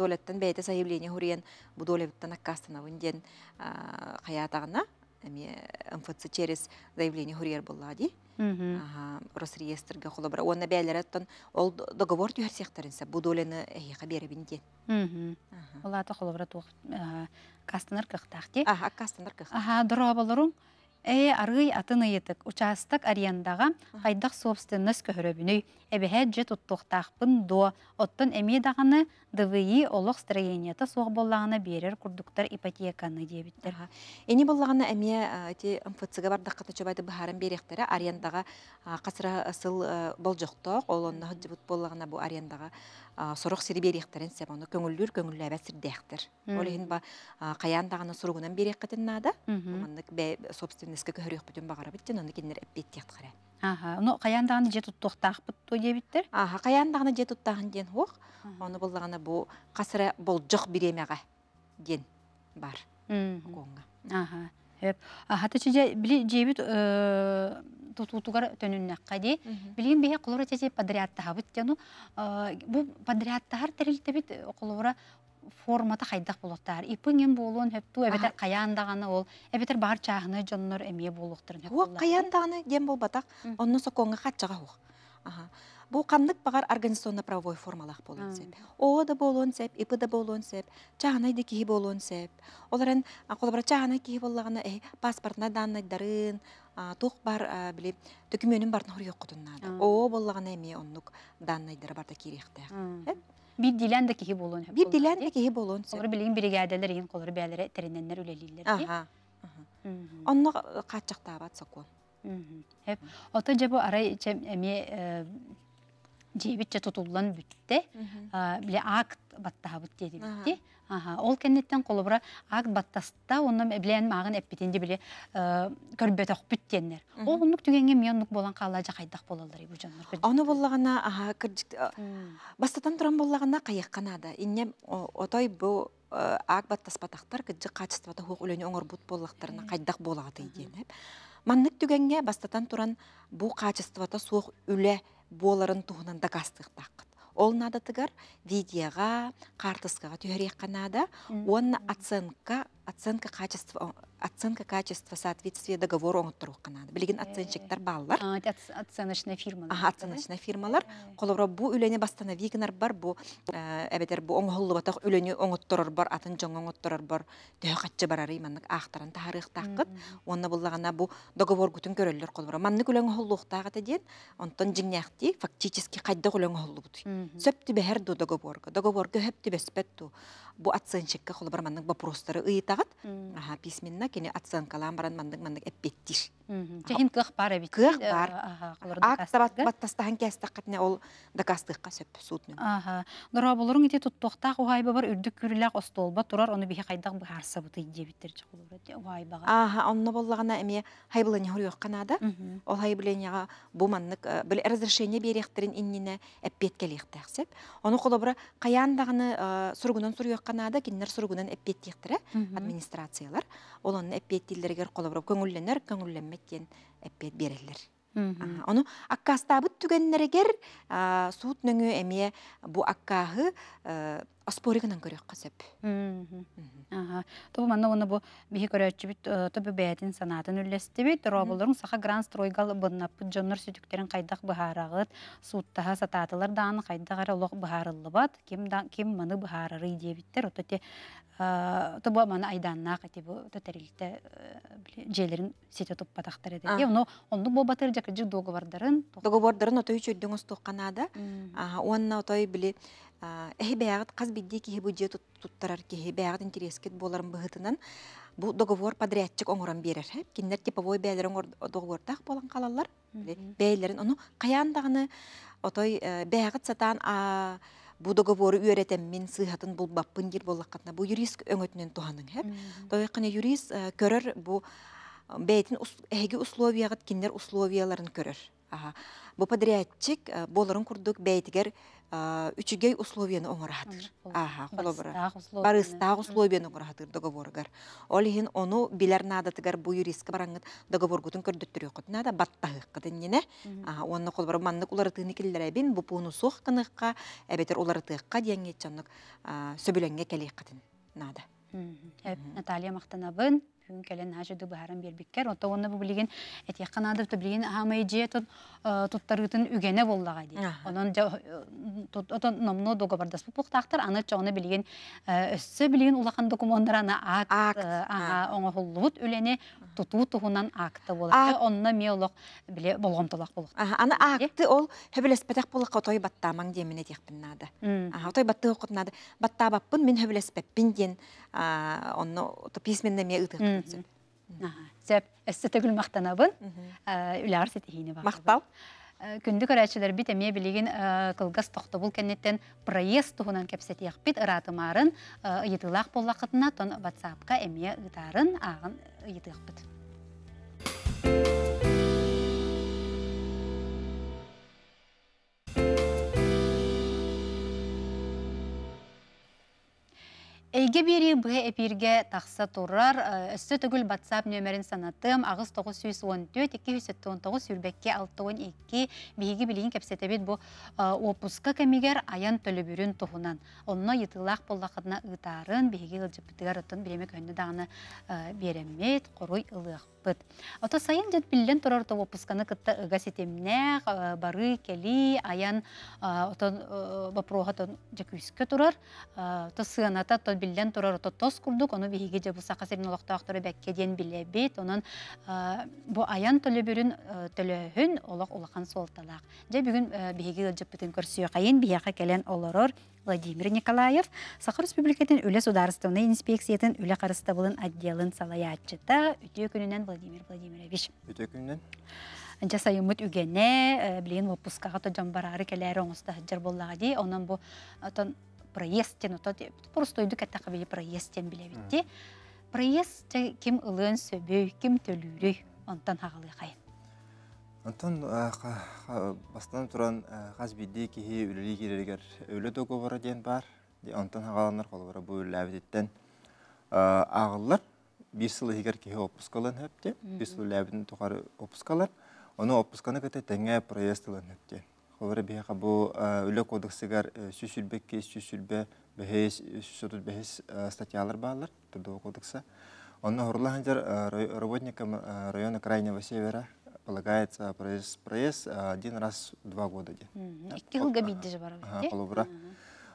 Долеттің бәйті сайыблене хурен, бұ долаттын аккастанавын өнден қаятағына. Э, эми ымфытсы э, через заявление хурьер буллади росреестрге холобра онна бәлер оттон ол договор түһәр сехтәренсә бу долены эхиха беребин диен олата холобра тух э, кастанар кыхтахти аха кастанар кых аха дора болорун Э арый атыны етік участок арендаға айдак собственность көһөрөбүнөй эбэһэ же туттуктаахпын до оттон эми даганы ДВИ строение та соғы боллағына берер күрдіктер ипотеканы дебиттер. Эни боллағына әме те МФЦ-га бардаққата чобайды бахарын беректері арендаға қасыра ысыл э, бол жоқтық, ол онна хыджыбут боллағына бұ арендаға сұрық сері беректерін сеп оны көңілдүр көңілләбә сирдектер. Олехин ба қаяндағаны суругунан береккетін нада, онны собственностька көрөк бүтүн бағара қара. Аха, ну каяндааны же туттуктаахпыт дебиттер. Аха, каяндааны жету туттаахын ден хук. Оны буллагана бу касыра болжок биремеге ден бар. Гонга. Аха. Хеп. Аха тачы били жебит тутутугар төнүннәк кади. Билин бие кулура чече подряд тахабыт тену. Э, бу подряд тахар терилтебит кулура формата хайдах болуктар. Ипынген болуын хөптү эбетер каяндаганы ол эбетер бар чагыны жоннор эмие болуктарын хөптү. Ол каяндаганы дем болбатак, онны соконга хатчага хук. Бұл қандық бағар багар организационно правовой формалақ болуын сеп. Оғы да болуын сеп, ипы да болуын сеп, чагынай да кейі болуын сеп. Оларын колбара чагына киһи боллагына э, паспортна данныйдарын, тұқ бар билип төкүмөнүн барын хорёк кутуннады. О боллагына эми оннук данныйдары барда керекті. Bir dilən də ki hib olun. Bir dilən də ki hib olun. Sonra bilin biri gəldilər yəqin qolları bəylərə tərənənlər öləlirlər. Aha. Onunla e, qaçacaq davat sokun. Hep ota жебитче тутуллан бүтте биле акт баттаха бүтте дебитти ол кеннеттен колобура акт баттаста онун билен маагын эппитин биле көрбөтөх бүттеннер ол онук түгенге мионнук болан каала жакайдак болалар бу жаннар аны боллагана бастатан туран боллагана кайыкканада инне отой бу ак баттаспатактар кыджы качествата хук үлөнү оңорбут боллактарына кайдак болааты идиэн маннык түгенге бастатан туран бу качествата суық үле боларын туғынан қастық тақыт. Ол нады видеоға, қартысқаға түйірек қанады, оның оценка, оценка оценка качества соответствия договору оңыттыру қанады. Білген э, оценщиктар балалар. Оценочная фирмалар. Ага, оценочная фирмалар. Қолыбыра бұ үлені бастана вегінар бар, бұ әбедер э, бұ оңғылы батақ үлені оңыттырыр бар, атын жоң оңыттырыр бар, де қатшы барары иманның ақтарын тағарық таққыт. Онына бұллағана бұ договор күтін көрілдер қолыбыра. Манны күлің оңғылықтағы деден, онтын жіңнәқті фактически қайда күлің оңғылы бұты. Сөпті бәр ду договорға. Договорға өпті бәспәтті. Бұ оценщикка қолыбыра манның вопростары ұйытағыт. Ага, письменна ана кене оценкалан баран мандык мандык эппеттир. Чехин кых бар эбит. Кых э, бар. Акта бат баттастахан кәстәк кэтне ол дакастыкка сөп сутны. Аха. Дора булурың ите туттоктак уайба бар үрдүк күрүләк остолба турар оны бихе кайдак бу харса бу тиде биттер чыгылыр эте уайбага. Аха, онны боллагына эме хайбылын хор юк канада. Ол хайбыленяга бу маннык э, бил разрешение беректерин иннине эппеткелек тәхсеп. Оны кулыбыра каяндагыны э, сургунан сур юк канада киннер сургунан эппеттектире администрациялар олон әппет дилдергер қолабырып көңілленер, көңілленметтен әппет берелер. Оны аккастабы түгеннерегер суут нөңі әме бұ аккағы э, аспоригынан көрек қасып. Тұғы манна оны бұ бігі көрәтші біт тұбі бәйәтін санатын үлләсті біт, роболдың сақа гран стройгал бұнна пұт жонныр сүтіктерін қайдақ бұхарағыт, суттаға сататылар даны қайдақ ара лоқ бұхарылы бат, кем маны бұхарары иде біттер, отөте э, тұбы маны айданна қати бұ төтәрілікті э, желерін сеті тұп батақтар еді. Оны э, онды бұл батыр жақ жық договордарын. Договордарын отой үшірдің ұстық қанады. Онына отой біле эһи бэҕит хас бидди киһи бюджет туттарар киһи бэҕит интерескет быһытынан договор подрядчик оңорон берер кинилер типовой бээлерин договордах болған қалалар бээлерин ону каяндагыны отой э, бэҕит сатаан бу договору үөретеммин сыыхатын булбаппын дир боллаккатна бу юрист өңөтүнөн туганың хэп тояккана юрист э, көрөр бу э, бээтин эһиги условиягыт кинилер условияларын көрөр бу подрядчик боларын курдук бээтигер үчүгей условияны оңораһатыр. Аха, холобра. Барыстаах условияны оңораһатыр договоргар. Олиһин ону билер надатыгар бу юристка бараңгыт договоргутун көрдөттүрү кот нада баттаһык кытын нене. Аха, онны холбар манны улары тыны киллеребин бу пуну сух кыныкка, эбетер улары тыыкка диэнгет жаннык сөбүлөнгө келек кытын нада. Наталья мактанабын күн келен ажы ды баһарам бербиккер отто онны бу билген этияк канады то билген хамай же тот э, туттарытын үгене боллага ди онон э, тот отон номно дого бардас бу пухтактар аны чоны билген э, өссө билген акт ага оңо холлубут үлене тутуу туһунан акты болот онно меолок биле болгомтолак болот аны акты ол хөбелеспетек болакка отой баттамаң деміне тиякпин нада отой баттыгокутнады баттабаппын мен хөбелеспеппин диен онно то письменно ме ытык. Сәп әссе э, төгүл мактанабын. Э, Үләр сетиһине бар. Мактал. Э, Күнді көрәчілер біт әме білеген қылғыз тоқты бұл кәнеттен проезд тұғынан кәпсет яқпит ұратымарын ұйытылақ болақытына WhatsApp-қа әме ғытарын ағын ұйытылақ Әйге бері бұғы әпірге тақса тұрар, ә, үсті түгіл батсап нөмірін санатым, ағыз 914-279 үрбекке 612 бейгі білейін кәпсетебет бұ ә, опусқа кәмегер аян төлібүрін тұхынан. Онына етілақ болақытына ұтарын, бейгі ғылжіпітігер ұтын білемек өнді дағыны ә, беремет, құрой ұлық бұд. Ота сайын жет білден тұрар тұ опусканы күтті ұға бары, келі, аян, ота бапыруға тұн тұрар, ота сығаната тұн биллен турарото тос курдук ону биһиги же булса хасыбын олохтоохтору бәкке диэн билебит онон э, бу аян төлөбүрүн э, төлөһүн олох улахан суолталаах же бүгүн э, биһиги ылжыппытын көрсүөкайын бияка келен олорор Владимир Николаев, Сахар Республикатын үлі сударыстығына инспекциятын үлі қарыстабылын отделын салаячыта. Үті күнінен Владимир Владимирович. Үті күнінен? Анча үгене, білейін отпускаға тоджамбарары келері оңыста жар боллаға дей, онан бұл проестен ото просто өйдүк аттака били проестен билебитти проезд э, ким ылын сөбөй ким төлүүрүй онтон хагалый кайын Антон э, бастан туран э, хас бидди киһи үлүлүү кирергер өлө тогобора диэн бар. Антон хагаланар холбора бу үлләбиттен агыллар бир сылы хигер киһи опускалан хэпти. Бир сылы ләбитен тухары опускалар. Оны опусканы кете теңе проезд ылан хэпти. Олар бияқа бұл үлі э, кодексігер э, сүсүлбе, кейс сүсүлбе, бәхес, э, бәхес статьялар бағалар, тұрды кодекса. работникам района Крайнего Севера полагается проезд, проезд один раз в два года. Икки ғылға бейді же барабы, де? Қолыбыра.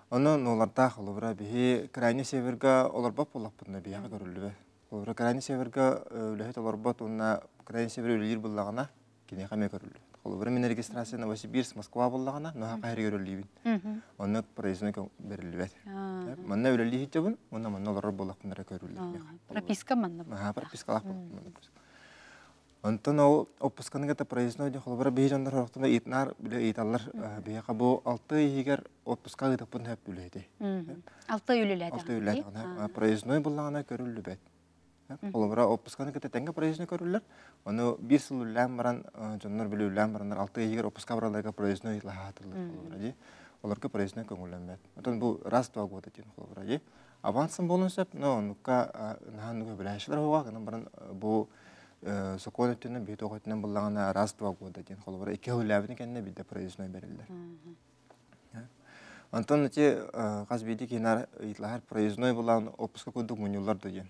Оны оларда қолыбыра бейі Крайне Северге олар бе. Оларда олар ол время регистрация Новосибирск, Москва боллағана, ноға қайыр көрілейбін. Оны проездіне берілбәді. Э, мұнна өрілі хитебін, оны мұнна олар болақпындары көрілейбін. Прописка мұнна бұл. Пропискалақ бұл. Онтон ол отпусканы ката проездной де холбара бей жандар хорохтында итнар біле италлар бей э, бұл алты егер отпуска гыдық бұн хөп бүлейді. Алты үйліләді. Алты үйләді. Проездной боллағана көрілі бәді олобра опусканы кете тенге проездны көрүлләр. Оны бир сыл үләм баран жоннар биле үләм баран алты егер опуска бараларга проездны лахатылы олобра ди. Оларга проездны көңүлләнмәт. Отон бу раз туа года тен олобра ди. Авансын болынсап, но нука нахануга беләшләр хуга гына баран бу сокон өтүнө бит огытынан буллагына раз туа года тен олобра ике үләбне кенне бит дә проездны берилдер. Антон эти қазбейді кенар әр проездной болан опуска көдік мұнилар деген.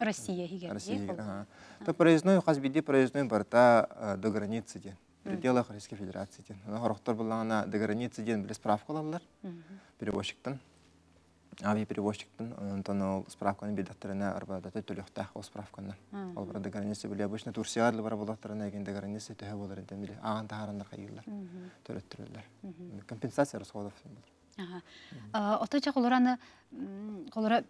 Россия хигер. Россия хигер, ага. Так проездной хазбиди проездной барта э, до границы ден. В пределах Российской Федерации ден. Но хорохтор была до границы ден были справку лалар. Перевозчиктан. Авиаперевозчиктан. Э, он ол справканы бедахтарына арбадаты төліқтақ ол справканы. Ол бара до границы были обычно Турсиадлы бара болақтарына еген до границы төһе болар енден біле. Аған тағарандар қайылдар. Төлеттірілдер. Компенсация расходов. Ага. Отача қолыраны қолыра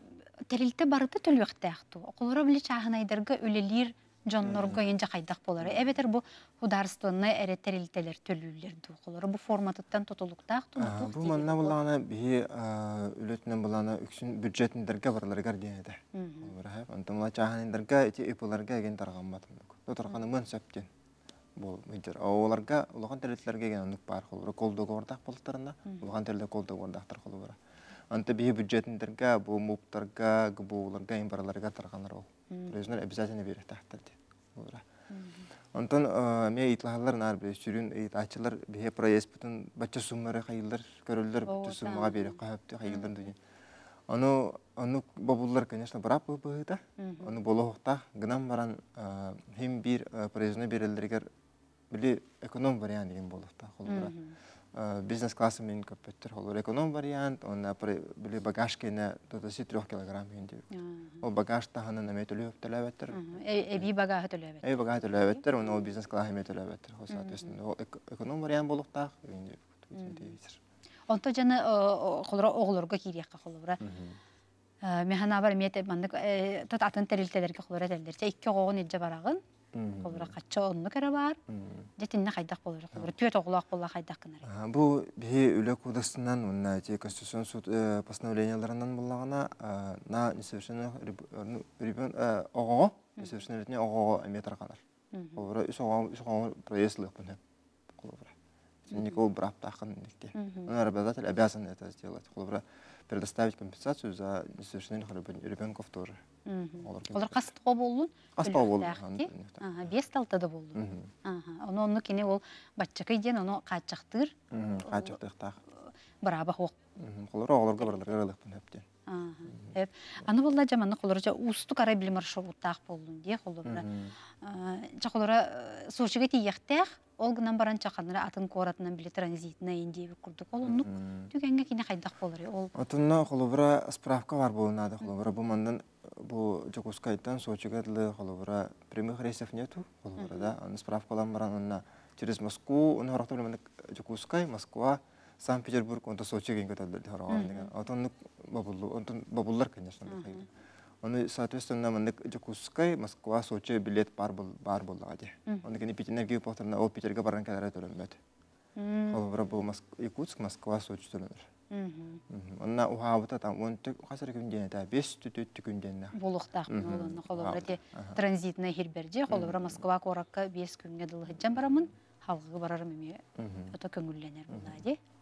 тәрилте барыты төл ақтығы, Оқылыра білі чағынайдарға өлелер нұрға енжі қайдақ болар. Әбетір бұ хударстуынна әрі тәрилтелер төлілерді оқылыры. Бұ форматыттан тұтылықты тұнытық. Бұ манна бұлағына бейі үлетінен бұлағына үксін бюджетіндерге барларғар дейеді. Антымла чағынайдарға әте Оларға бар ордақ болтырында қолды анта бии бюджетинтерге бу муптарга гбуларга имбарларга тарганар ол прежнер обязательно бере тахтарди ура онтон э, ме итлахалар нар бе сүрүн айтачылар бе проезд бүтүн бача суммары хайылдар көрөлдөр бүтүн суммага бере кахапты хайылдар Оны ону ону бабуллар конечно брап быта ону болохта гнам баран э, хим бір э, проездны берелдергер били эконом вариант деген болохта холбура бизнес-класса мен көппеттер холур эконом вариант, онна били багаж кене тотоси трех килограмм хинди. Ол багаж таханы наме төлөп төлөбөттөр. Эби багаж төлөбөт. Эби багаж төлөбөттөр, он ол бизнес-класса мен төлөбөттөр. Ол соответственно ол эконом вариант болуктак хинди. Онто жана холура оглорго кириякка холура. Механа бар мете мандык тот атын терилтелерге холура телдерче 2 гогон ижа барагын. Олара қатча онны бар. Жетінне қайдақ Бір түйет болла қайдақ кінар. Бұл бе үлі кодексінен, онна те конституцион суд э, постановленияларынан болағына э, на несовершенных ребен оғығы, әметір қанар. үш оғығы бұны. Никол тақын. обязан предоставить компенсацию за несовершеннолетних ребенков тоже. Олар қастыққа болуын? Қаспа болуын. Бес талтады болуын. Оны оны кене ол батчықы ден, оны қатшақтыр. Қатшақтықтақ. Бұрабақ оқ. Олар оғыларға барларға рылықпын әптен аны болла жаманы колора жа усту кара били маршрут так де дие колора э, жа колора э, сочиге тиехтех ол гынан баран чаканара атын қоратынан били транзитна индии курдук ол нук түгенге кине кайдак болор э, ол отунна колора справка бар болунады колора бу мандан бу жокускайттан сочиге дылы колора прямых рейсов нету колора да аны справкалан баран онна через москву он хорохту билмен москва Санкт-Петербург, онда Сочи генге бабуллар, Оны, соответственно, мен Москва, Сочи билет бар был, бар был ладе. ол Питерге барган бара Якутск, Москва, Сочи төлөнөр. Онна там он та 5 транзитна хирберде, Москва коракка 5 күнге барамын. Халгы барарым эме. көңүлленер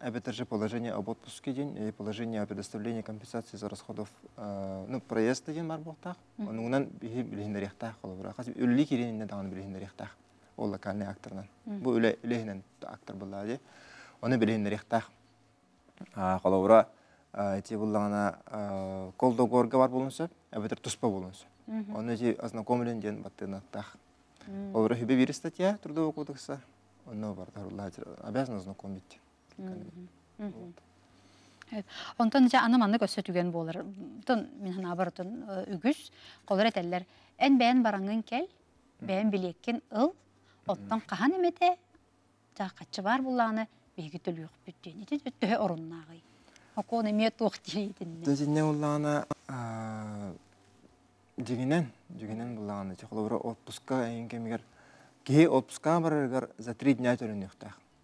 Э, Опять же, положение об отпуске день и э, положение о предоставлении компенсации за расходов э, ну, проезда день марболтах. Онунан билихинде рехтах холобра. Хас үлли киринде даган билихинде рехтах. Ол локальный акторнан. Бу үле лехинен актор булады. Оны билихинде рехтах. Холобра эти буллагана колдо горга бар а әбетер туспа болунса. Он эти ознакомлен ден баттынатах. Ол рөхибе бир статья трудового кодекса. он бар дарулла обязан ознакомить. Онтан же аны манны көсөтүгөн болар. Тон мен абыртын үгүс колор этеллер. Эн бәйен бараңын кел, бәйен билеккен ыл, оттан кахан эмете, жа качы бар буланы беги төлүк бүттен. Ите төһө оруннагы. Оконы ме тох дейдин. Төзинне улланы дигинен, дигинен буланы чоклора отпуска эң кемигер. Ки отпуска барыргар за 3 дня төрүнүктах.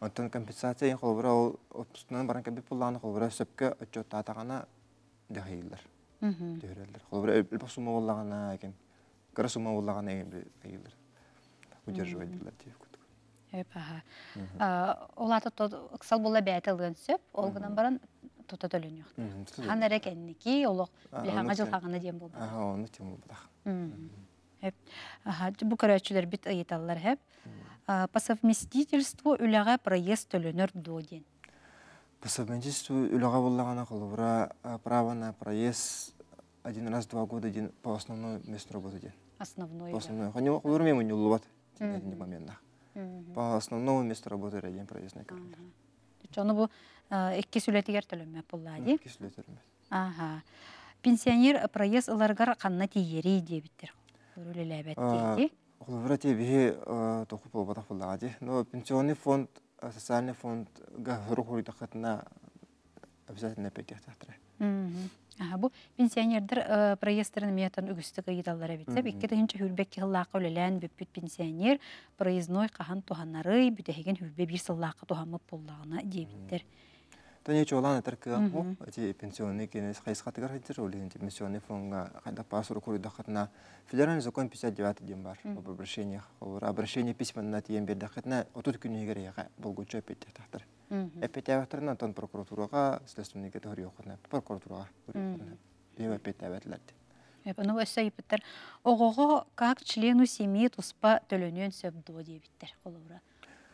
Оттон компенсация холбора ол отпускынан баран кебе пулланы холбора сөпкө отчет атагана дехилдер. Дехилдер. Холбора элбе сумма боллагана экен. Кара сумма боллагана экен деп Эп аха. Олаты тот сөп, баран тота Хан эрекенники по совместительству үләға проезд төлөнөр додин. По совместительству үләға боллағана қолыбыра право на проезд один раз два года дин по основной месту работы дин. Основной. По основной. Они могут вырмем у него ловат один момент. По основному месту работы один проездный кормит. Чону бу икки сүлетигер төлөмөп буллады. Икки сүлетигер. Ага. Пенсионер проезд ыларгар канна тиери дебиттер. Үрүлелебет дейди. Холвра тебе тохуп обатах полагади, но пенсионный фонд, социальный фонд гахру хуридахат на обязательно бу пенсионердер проездерин миятан үгістігі айдаллар бит. Бекке да пенсионер проездной кахан туханнары бүтеген хүрбе бир сыллака тухамып дебиттер тане чолан тарка о эти пенсионный кенес хайска тигар хайтер олин пенсионный фонга хайда пасур кури дахатна федеральный закон 59 дем бар об обращениях ор обращение письменно тием бер дахатна отут күнү кереге бул гочо пет тахтар эпет тахтарна тон прокуратурага следственный кетер йокна прокуратурага дем эпет тахтарлар Эпану өссәйпеттер. Огого как члену семьи туспа төлөнөн сөбдо дебиттер. Олура.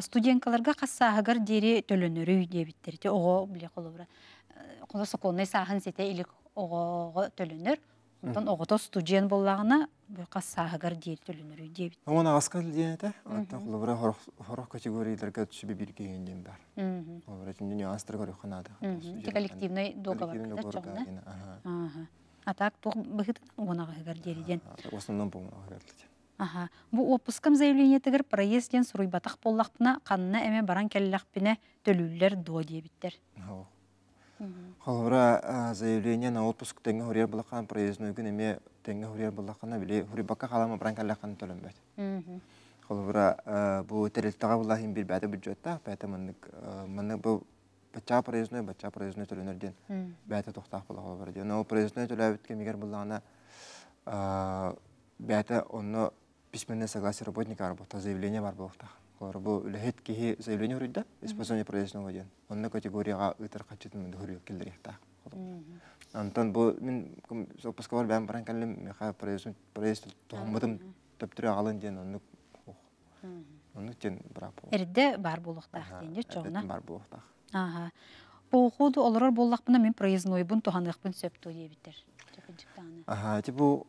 студенткаларга агар диэри төлөнөрү диэбиттерите ого биле холобура э, кула соконный сааһын сете илик ого төлөнөр онтон огото студент боллагына агар диэри төлөнөрүй диэбит омон агаска диэнете ата холобура хорох категорияларга түшүбү билгейин диэн бар холобура чүнү нюанстар мм коллективный договорда атак быхытын уонагаһыгар диэриден в основном бу Аха, Бұл опускам заявление тигер проезден суруйбатах боллақтына қанына әме баран келлахпине төлүллер до диебиттер. Холора заявление на отпуск тенге хурьер булакан проездной күн эме тенге хурьер булакана биле хурибакка халама баран келлахкан төлөнбөт. Холора бу терилтага булахин бир бәдә бүджөттә, бәдә мынык мынык бу бача проездной, бача проездной төлөнөрден бәдә тохтах була холора. Но проездной төлөп биткән мигәр булгана бәдә оны письменное согласие работника работа, заявление бар болықта. Олар бұл лехет кейі заявление ұрыйда, исполнение производственного ден. Онына категорияға ұйтар қатшетін мынды ғырыл келдіректа. Антон бу мен бар бәрін баран кәлім, меха производство тұғымыдым төптірі ағалын ден, онны Оны тен брап. Эрде бар булыктах тенге чогна. Бар булыктах. Ага. Оқуды олар боллақ бұна мен проездной бұн тұханық бұн сөп тұй ебіттер. Ага, типу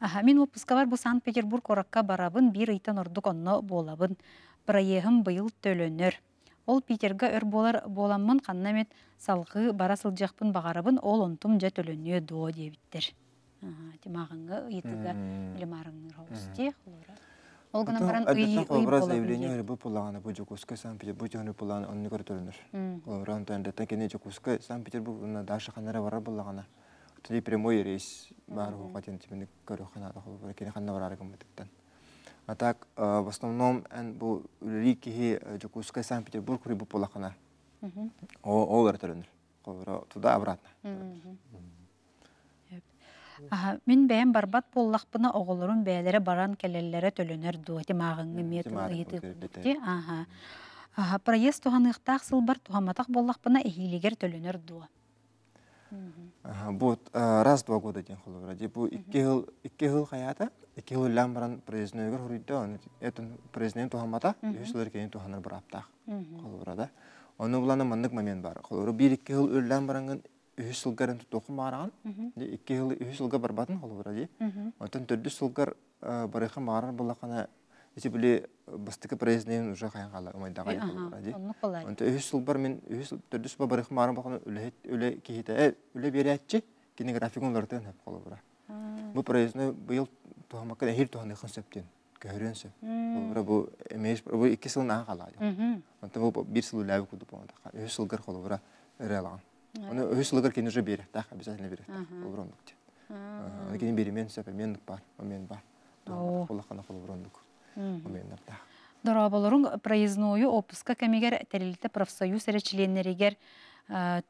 Аха, мен отпускавар бу Санкт-Петербург оракка барабын бір ыйтан ордук онно болабын. Проехым быйыл төлөнөр. Ол Питерге өр болар боламмын каннамет салгы бара сылжакпын багарабын ол онтум жа төлөнүө доо дебиттер. Тимагыңы ыйтыга билимарыңны хаустех Ол гына баран ый ый образ явление бу пуланы Санкт-Петербург жөнү пуланы онны көртөлөнөр. Ол ронтанда такене жокуска Санкт-Петербург на дашы ханара бара булагана тили прямой рейс бар хоқа тен тибин көрөхана да хол кене ханна барар гомдыктан а так э, в основном эн бу рики э, жукуска санкт-петербург рибу полахана о олар төрөнөр туда обратно Аха, мин бәйән барбат боллақпына оғылырын бәйләре баран кәлелләре төлөнөр дуати мағыңы метлы Аха. Аха, проезд бар сылбар туғаматақ боллақпына эхилигер төлөнөр дуа. Бұл э, раз-два года ден холора. Депу икки хыл икки хыл хаята, икки хыл ламбран президент хуридда, этен презнен тухамата, юслер кен туханар бир аптах холора да. Оны булана мандык момент бар. барбатын бұрады эти биле э, бастыкы президент уже хаянғала умайдага э, ди. Онта өс есть бар мен өс төрдүс ба барык марын бакын уле үле кихите уле э, берәтчи кине графикун лартен хеп кала бура. Бу то быйыл тухамакка хир то туханы концептин, көрөнсө. Бра бу эмеш бу эки сыл нага Он то бу бир сыл үле куду понда. Өс есть гар кала бура реалан. Оны өс сыл гар кине же берет, так обязательно берет. Бура ондукти. Кине беремен сепе мен бар, мен бар. Аллахана кала бура ондукти умендапта дороболорун проездную опуска кемигер тэлилте профсоюз эречиленнеригер э,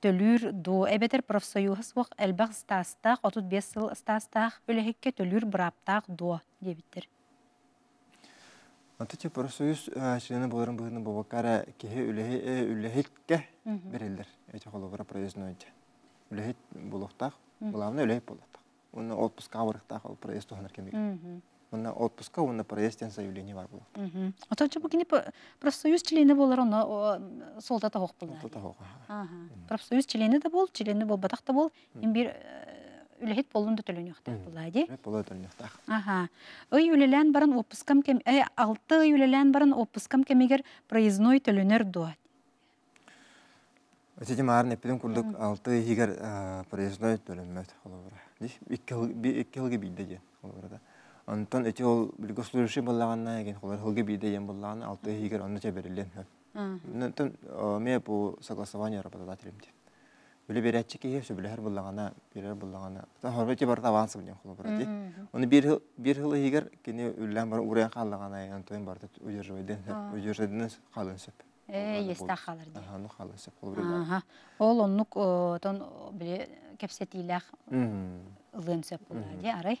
төлүр до әбетер профсоюз вак элбах стастақ отут бес сыл стастах үлехекке төлүр до ду дебиттер профсоюз э, члены боларын бүгін бабакара кеһе үлехекке э, берилдер эти холобара проезднойча үлехет булуктах булавны ол мына отпуска уна проезден заявление бар бул отончу бу кини профсоюз члены болар оно солда тагок булда профсоюз члены да бол члены болбатак та бол эми бир э, үлехит болун да төлөнөктөр булайди була төлөнөктөр аха ый үлелән барын отпускам кем э алты ый үлелән барын отпускам кемегер проездной төлөнөр дуат Өтетім арын әппеден күрдік алты егер э, проездной төлөнмөт холобыра. Икки жылғы бейді де холобырада. Онтан эти ол бир госслужащий экен, олар хөлгө бийде ен боллаган, алты егер онны чеберилен. Нэтэн ме по согласованию работодателем деп. Бүлө берәтче ки все биләр боллагана, берәр боллагана. Та хорбе барда аванс менен хулы бара ди. Оны бир бир хылы хигер кине үллән бар урай каллагана, онтан барда уҗер үйөрөйдөн уҗер җойден калын сөп. Еста қалыр дейді. Ага, ну қалыр сеп қолыр Ага. Ол онук тон биле кепсетилах. Мм. Лын сеп арай.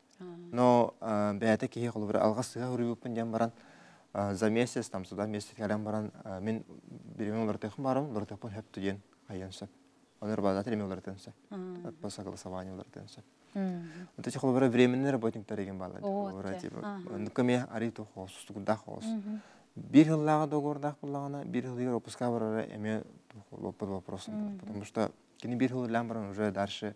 но бәйәті кейі қылы бір алға сыға баран за месяц там сода месяц кәлем баран мен беремен барым олартықпын хөп түген айын сөп оныр базат ремен олартын сөп по согласованию олартын сөп вот эти холбара временный работниктар деген балар нукаме ариту потому что кини уже дальше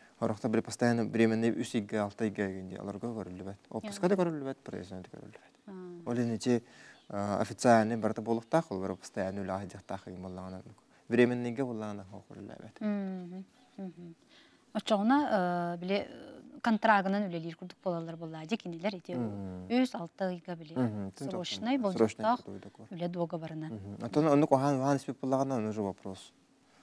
Орохта бир постоянно временный үсигге алтайга генде аларга көрүлбөт. Отпуска да көрүлбөт, презент көрүлбөт. Ол официальный барда болуктак, ол бир постоянно біле контрагынан болалар болды декенелер ете өз алтыға біле срочный болжақтақ үле доға қоған, іспек уже вопрос.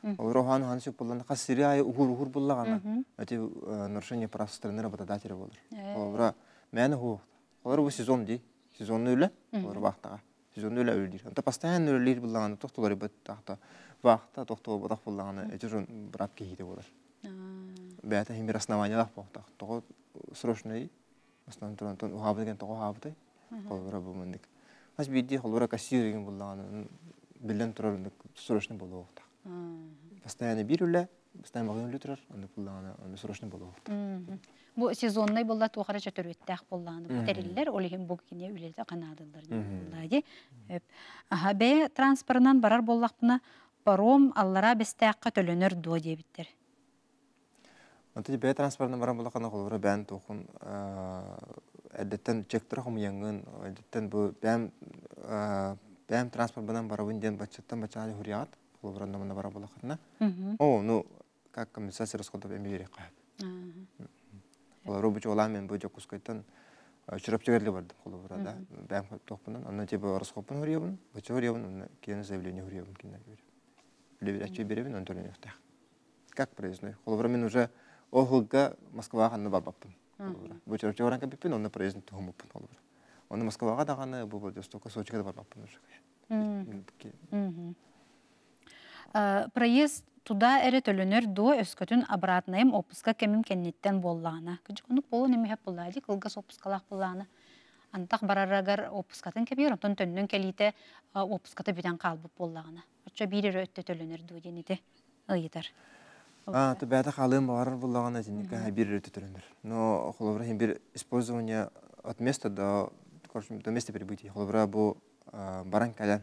Роган хансы булланы хасырая угур угур ұғыр Эти э, нарушение прав страны работодателя булыр. Олара э. мен Олар сезон Сезонны Олар вахтага. Сезонны үле үлдир. Анта постоянно үлелер буллагана өлі бит тахта. Вахта тохто бодак буллагана эти жон брат кейде булыр. Бәтә һәм основание лах бахта. Постоянно бирюлле, постоянно магын үлүтүр, аны пуллагана, аны срочный болуп атты. Бу сезонный болла тухарача төрөттөх булланы. Бу териллер олеген бу кине үлете канадылдар буллади. Аха бе транспортнан барар боллактына паром аллара бестәккә төлөнөр до дебиттер. Анты бе транспортнан барар боллакына кылыр бән тохун әдәттән чектер хом яңгын, әдеттен бу бәм бәм транспорт белән барабын ден бачтан бачаны хурият клубран бара бола О, ну, как комиссар расходов эми бере кап. Олар рубуч олам мен бөжө кускайтан э, чырып жегерле барды да. Бәм типа заявление хөрөбүн беребин, төлөнө Как проездной? Клубра мен уже Охуга Москвага ханны барбаппын. Бөчө чыгаран проездный Москвага даганы барбаппын Э, проезд туда эре төлөнөр дуо өскөтүн обратнаем опуска кемим кеннеттен боллаана. Күнүк болун эми хеп боллаади, кылгас опускалах боллаана. Антах агар опускатын кебир, онтон төннөн келите э, опуската бүтен каалбыт боллаана. Очо бир эрө өттө төлөнөр дуо денете ыйытар. А, то бәді қалым барыр боллағана зенеке бир өрті түрендір. Но холобра хем бир использование от места до, короче, до места прибытия. Холобра бу э, баран калян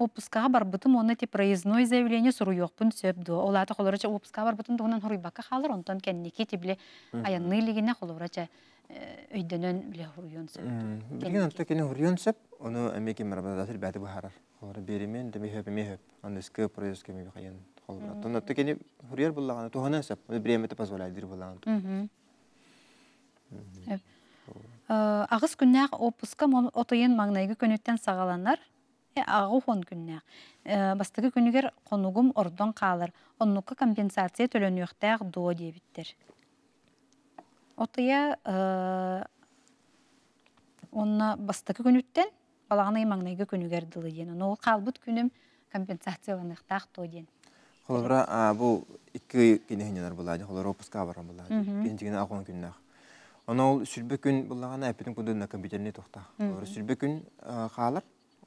опуска барбытым оны тип проездной заявление суруйокпун сөп до олата холорача опуска барбытын дугунан хуруйбакка халыр онтон кенники ти биле аянны лигине холорача э, өйдөнөн биле хуруйон сөп билген онтон кенне хуруйон сөп ону эмеки марабадасыр бәти бахарар холора беримен деме хөп эме хөп андыскы проездке ми хаян холора тон отто кенне хуруйер буллаган тухана сөп оны бремете позволяйдир буллаган э, Ағыз күннәқ опуска отыйын маңнайғы көнеттен сағаланар, ке ағы хон күннәк. Э, бастығы күнігер қонуғым ордон қалыр. Онныққа компенсация төлөнүөктәк дуо дебиттер. Отыя э, онна бастығы күнүттен балағаны маңнайғы күнігер дылы ден. Оны ол қалбыт күнім компенсацияланыктак то ден. Холобра бұл икі кенегенер болады. Холобра опуска барам болады. Кенегенер ағон Оны ол сүрбе күн бұлағана әпетін күнді компьютерне тоқта. Сүрбе күн қалар. Э,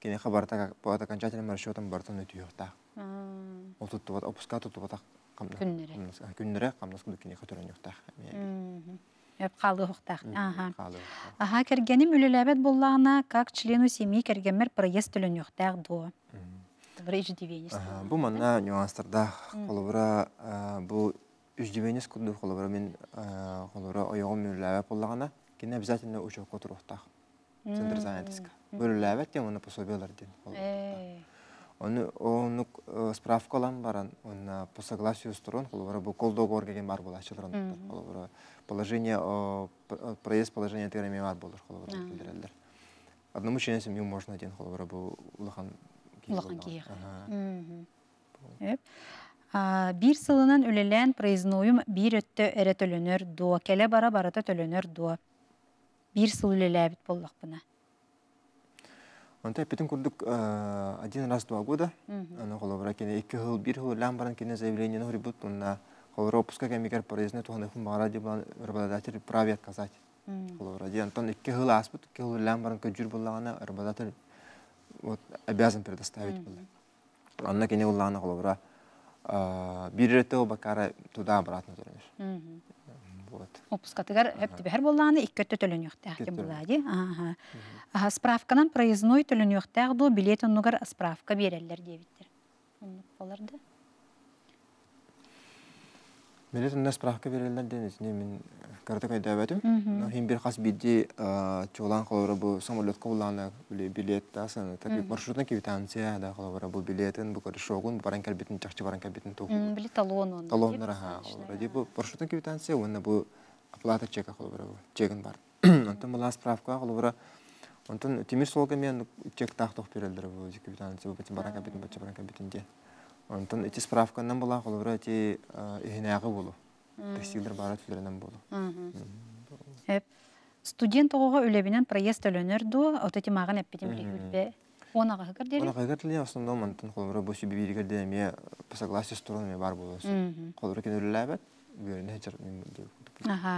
кене кинеха барта вот окончательным расчетом бартан үтүйөхта ол туттубат опуска туттубатак күннере камнаскуду кинеха төрөнүхта Аха, кергеним үлеләбәт буллағына, как члену семьи кергемер проезд түлінюқтақ до. Бір иждивенес. Бұл манна нюанстарда бу бұл иждивенес күнді қолыбыра мен қолыбыра ойығым үлеләбәт боллағына, кен обязательно үші көтір ұқтақ. Центр занятыска бөліләбәт ден оны пособиелар ден. Оны оны справка алам баран, оны по согласию сторон, холбора бу колдогор деген бар була чылрын, холбора положение о проезд положение тереме бар булыр, холбора килдирелдер. Одному ченесем ю можно ден холбора бу улахан улахан кие. Бир сылынан үлелән проездноюм бір өттө эре төлөнөр дуа, келе бара барата төлөнөр дуа. Бір сыл үлеләбит боллак буна. Онта петін күрдік один раз два года, она холовра кене екі хыл, бір хыл, баран кене заявление на хрибут, на холовра опуска кемикер порезне, то ханефун бағара дебан работодатель прави отказать. Холовра ди, антон екі хыл аспыт, екі хыл лямбаран каджур боллағана работодатель вот обязан предоставить был. Анна кене боллағана холовра, э, бір ретте обакара туда-обратно турнеш болот. Отпускатыгар бәһәр болланы иккетте төлөнөктәк дип булади. Аха. Аха справканан проездной төлөнөктәк ду билет онугар справка берәлләр дибиттер. Онлык боларда. Билет онна справка берәлләр не мен карта кайда бәтім. Но бир хас бидди чолан колора бу самолет коллана билет тасын таки маршрутна квитанция да колора бу билетин бу кор шогун баран калбитин чакчы баран калбитин ту. Билет талон он. Талон раха. Ради бу маршрутна квитанция уна бу оплата чека колора бу чегин бар. Онтон була справка колора Онтон тимир солга мен чек тахтох берелдер бу кивитанция бу баран калбитин баран калбитин де. Онтон эти справканан була колора эти эхинагы болу. Ты всегда бара болу. Эп. Студент оға өлебінен проезд өлөнер ду, отеті маған әппетім үлбе. Онаға хығыр дәрі? Онаға хығыр дәрі, основно мантын қолымыры бөсі бибейдігер дәрі ме по согласию сторону ме бар болуын. Қолымыры кен өліләбәт, бүйеріне жар мен дәрі. Аха.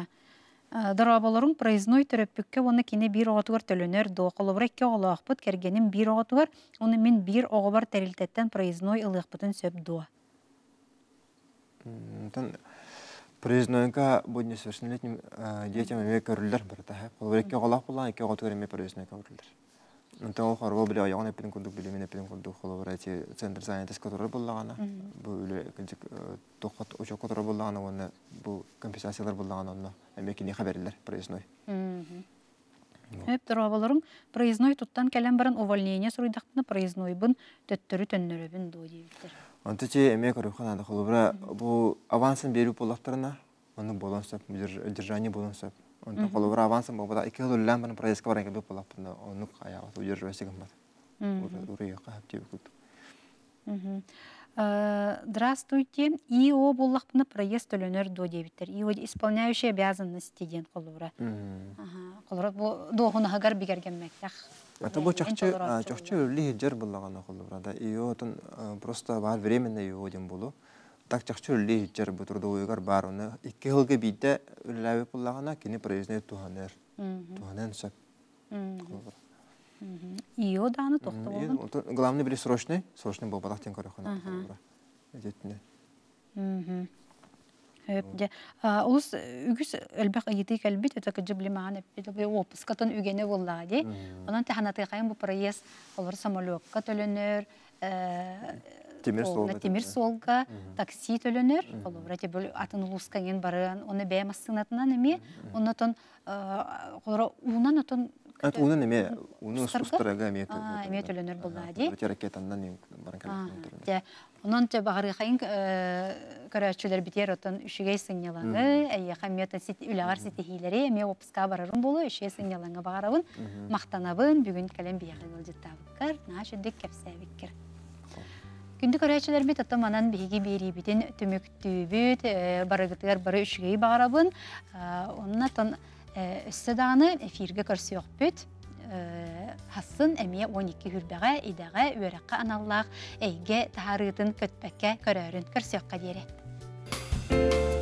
Э, Дарабаларын проездной төрөппүккө оны кине бир оғатугар төлөнөр до қолыбыр экке оғылуақпыт кергенин бир оғатугар, оны мен бір бир оғыбар тәрилтеттен проездной ылықпытын сөп до. Тан, Проезднойка будет несовершеннолетним э, детям имеет коррелер братаха. Полуреки голах была, и кого творим имеет ол биле центр занятость которая боллагана бу үле кылдык оны бу компенсациялар боллагана оны эмекине хабарлар проездной. Эп тұрабаларын проездной туттан келем барын увольнение проездной бұн төттөрі Онтычы эме көрөкөн ады холобра бу авансын берүү болактарына аны болонсап держание болонсап онда холобра авансын бобуда эки кылы ламбын проездка бар экен болаппын ону аягы удерживайсыгым бар урыя кап деп күт э, Здравствуйте. И о буллахпны проезд төлөнөр до дебиттер. И исполняющий обязанности ден колура. Ага. Колура бу дохуна хагар бигерген Это чахче, бу чахчы чахчы үлли хиджер буллаган акылды брада. Иотын просто бар временно один булу. Так чахче үлли хиджер бу трудовой уйгар бар и Икки хылгы бидде үлләбе буллагана кини произне туханер. Туханен сап. Ио даны тохта булган. Главный бир срочный, срочный был, бу батахтен көрөхөн. Жетне. Мм. Höpde. үгіс ügüs ölbək ayıtı kəlbit ötə kəcibli mağan öpbidi. Bu opus katın ügene vulladi. такси төлөнөр. Оловра әте бөл атын оны атынан оны Онон те бағарғы қайын э, көрәчілер бітер отын үшігей сыңнеланы, әйе қамиятын үлағар сетехейлері, әме опысқа барарын болу, үшігей сыңнеланға бағарауын, мақтанабын, бүгін кәлем бияғы ғылжыттабын. Кір, нашы дөк кәпсәбік кір. Күнді көрәчілер біт отын манан бігі бері бітін түмікті бүт, барығытығар бары үшігей бағарабын. Э, Онына тон өссі э, дағыны эфирге көрсі хасын э, әме 12 хүрбәгә идаға үйәрәққа аналлақ әйге тағарытын көтпәккә көрәрін көрсөккә дерет.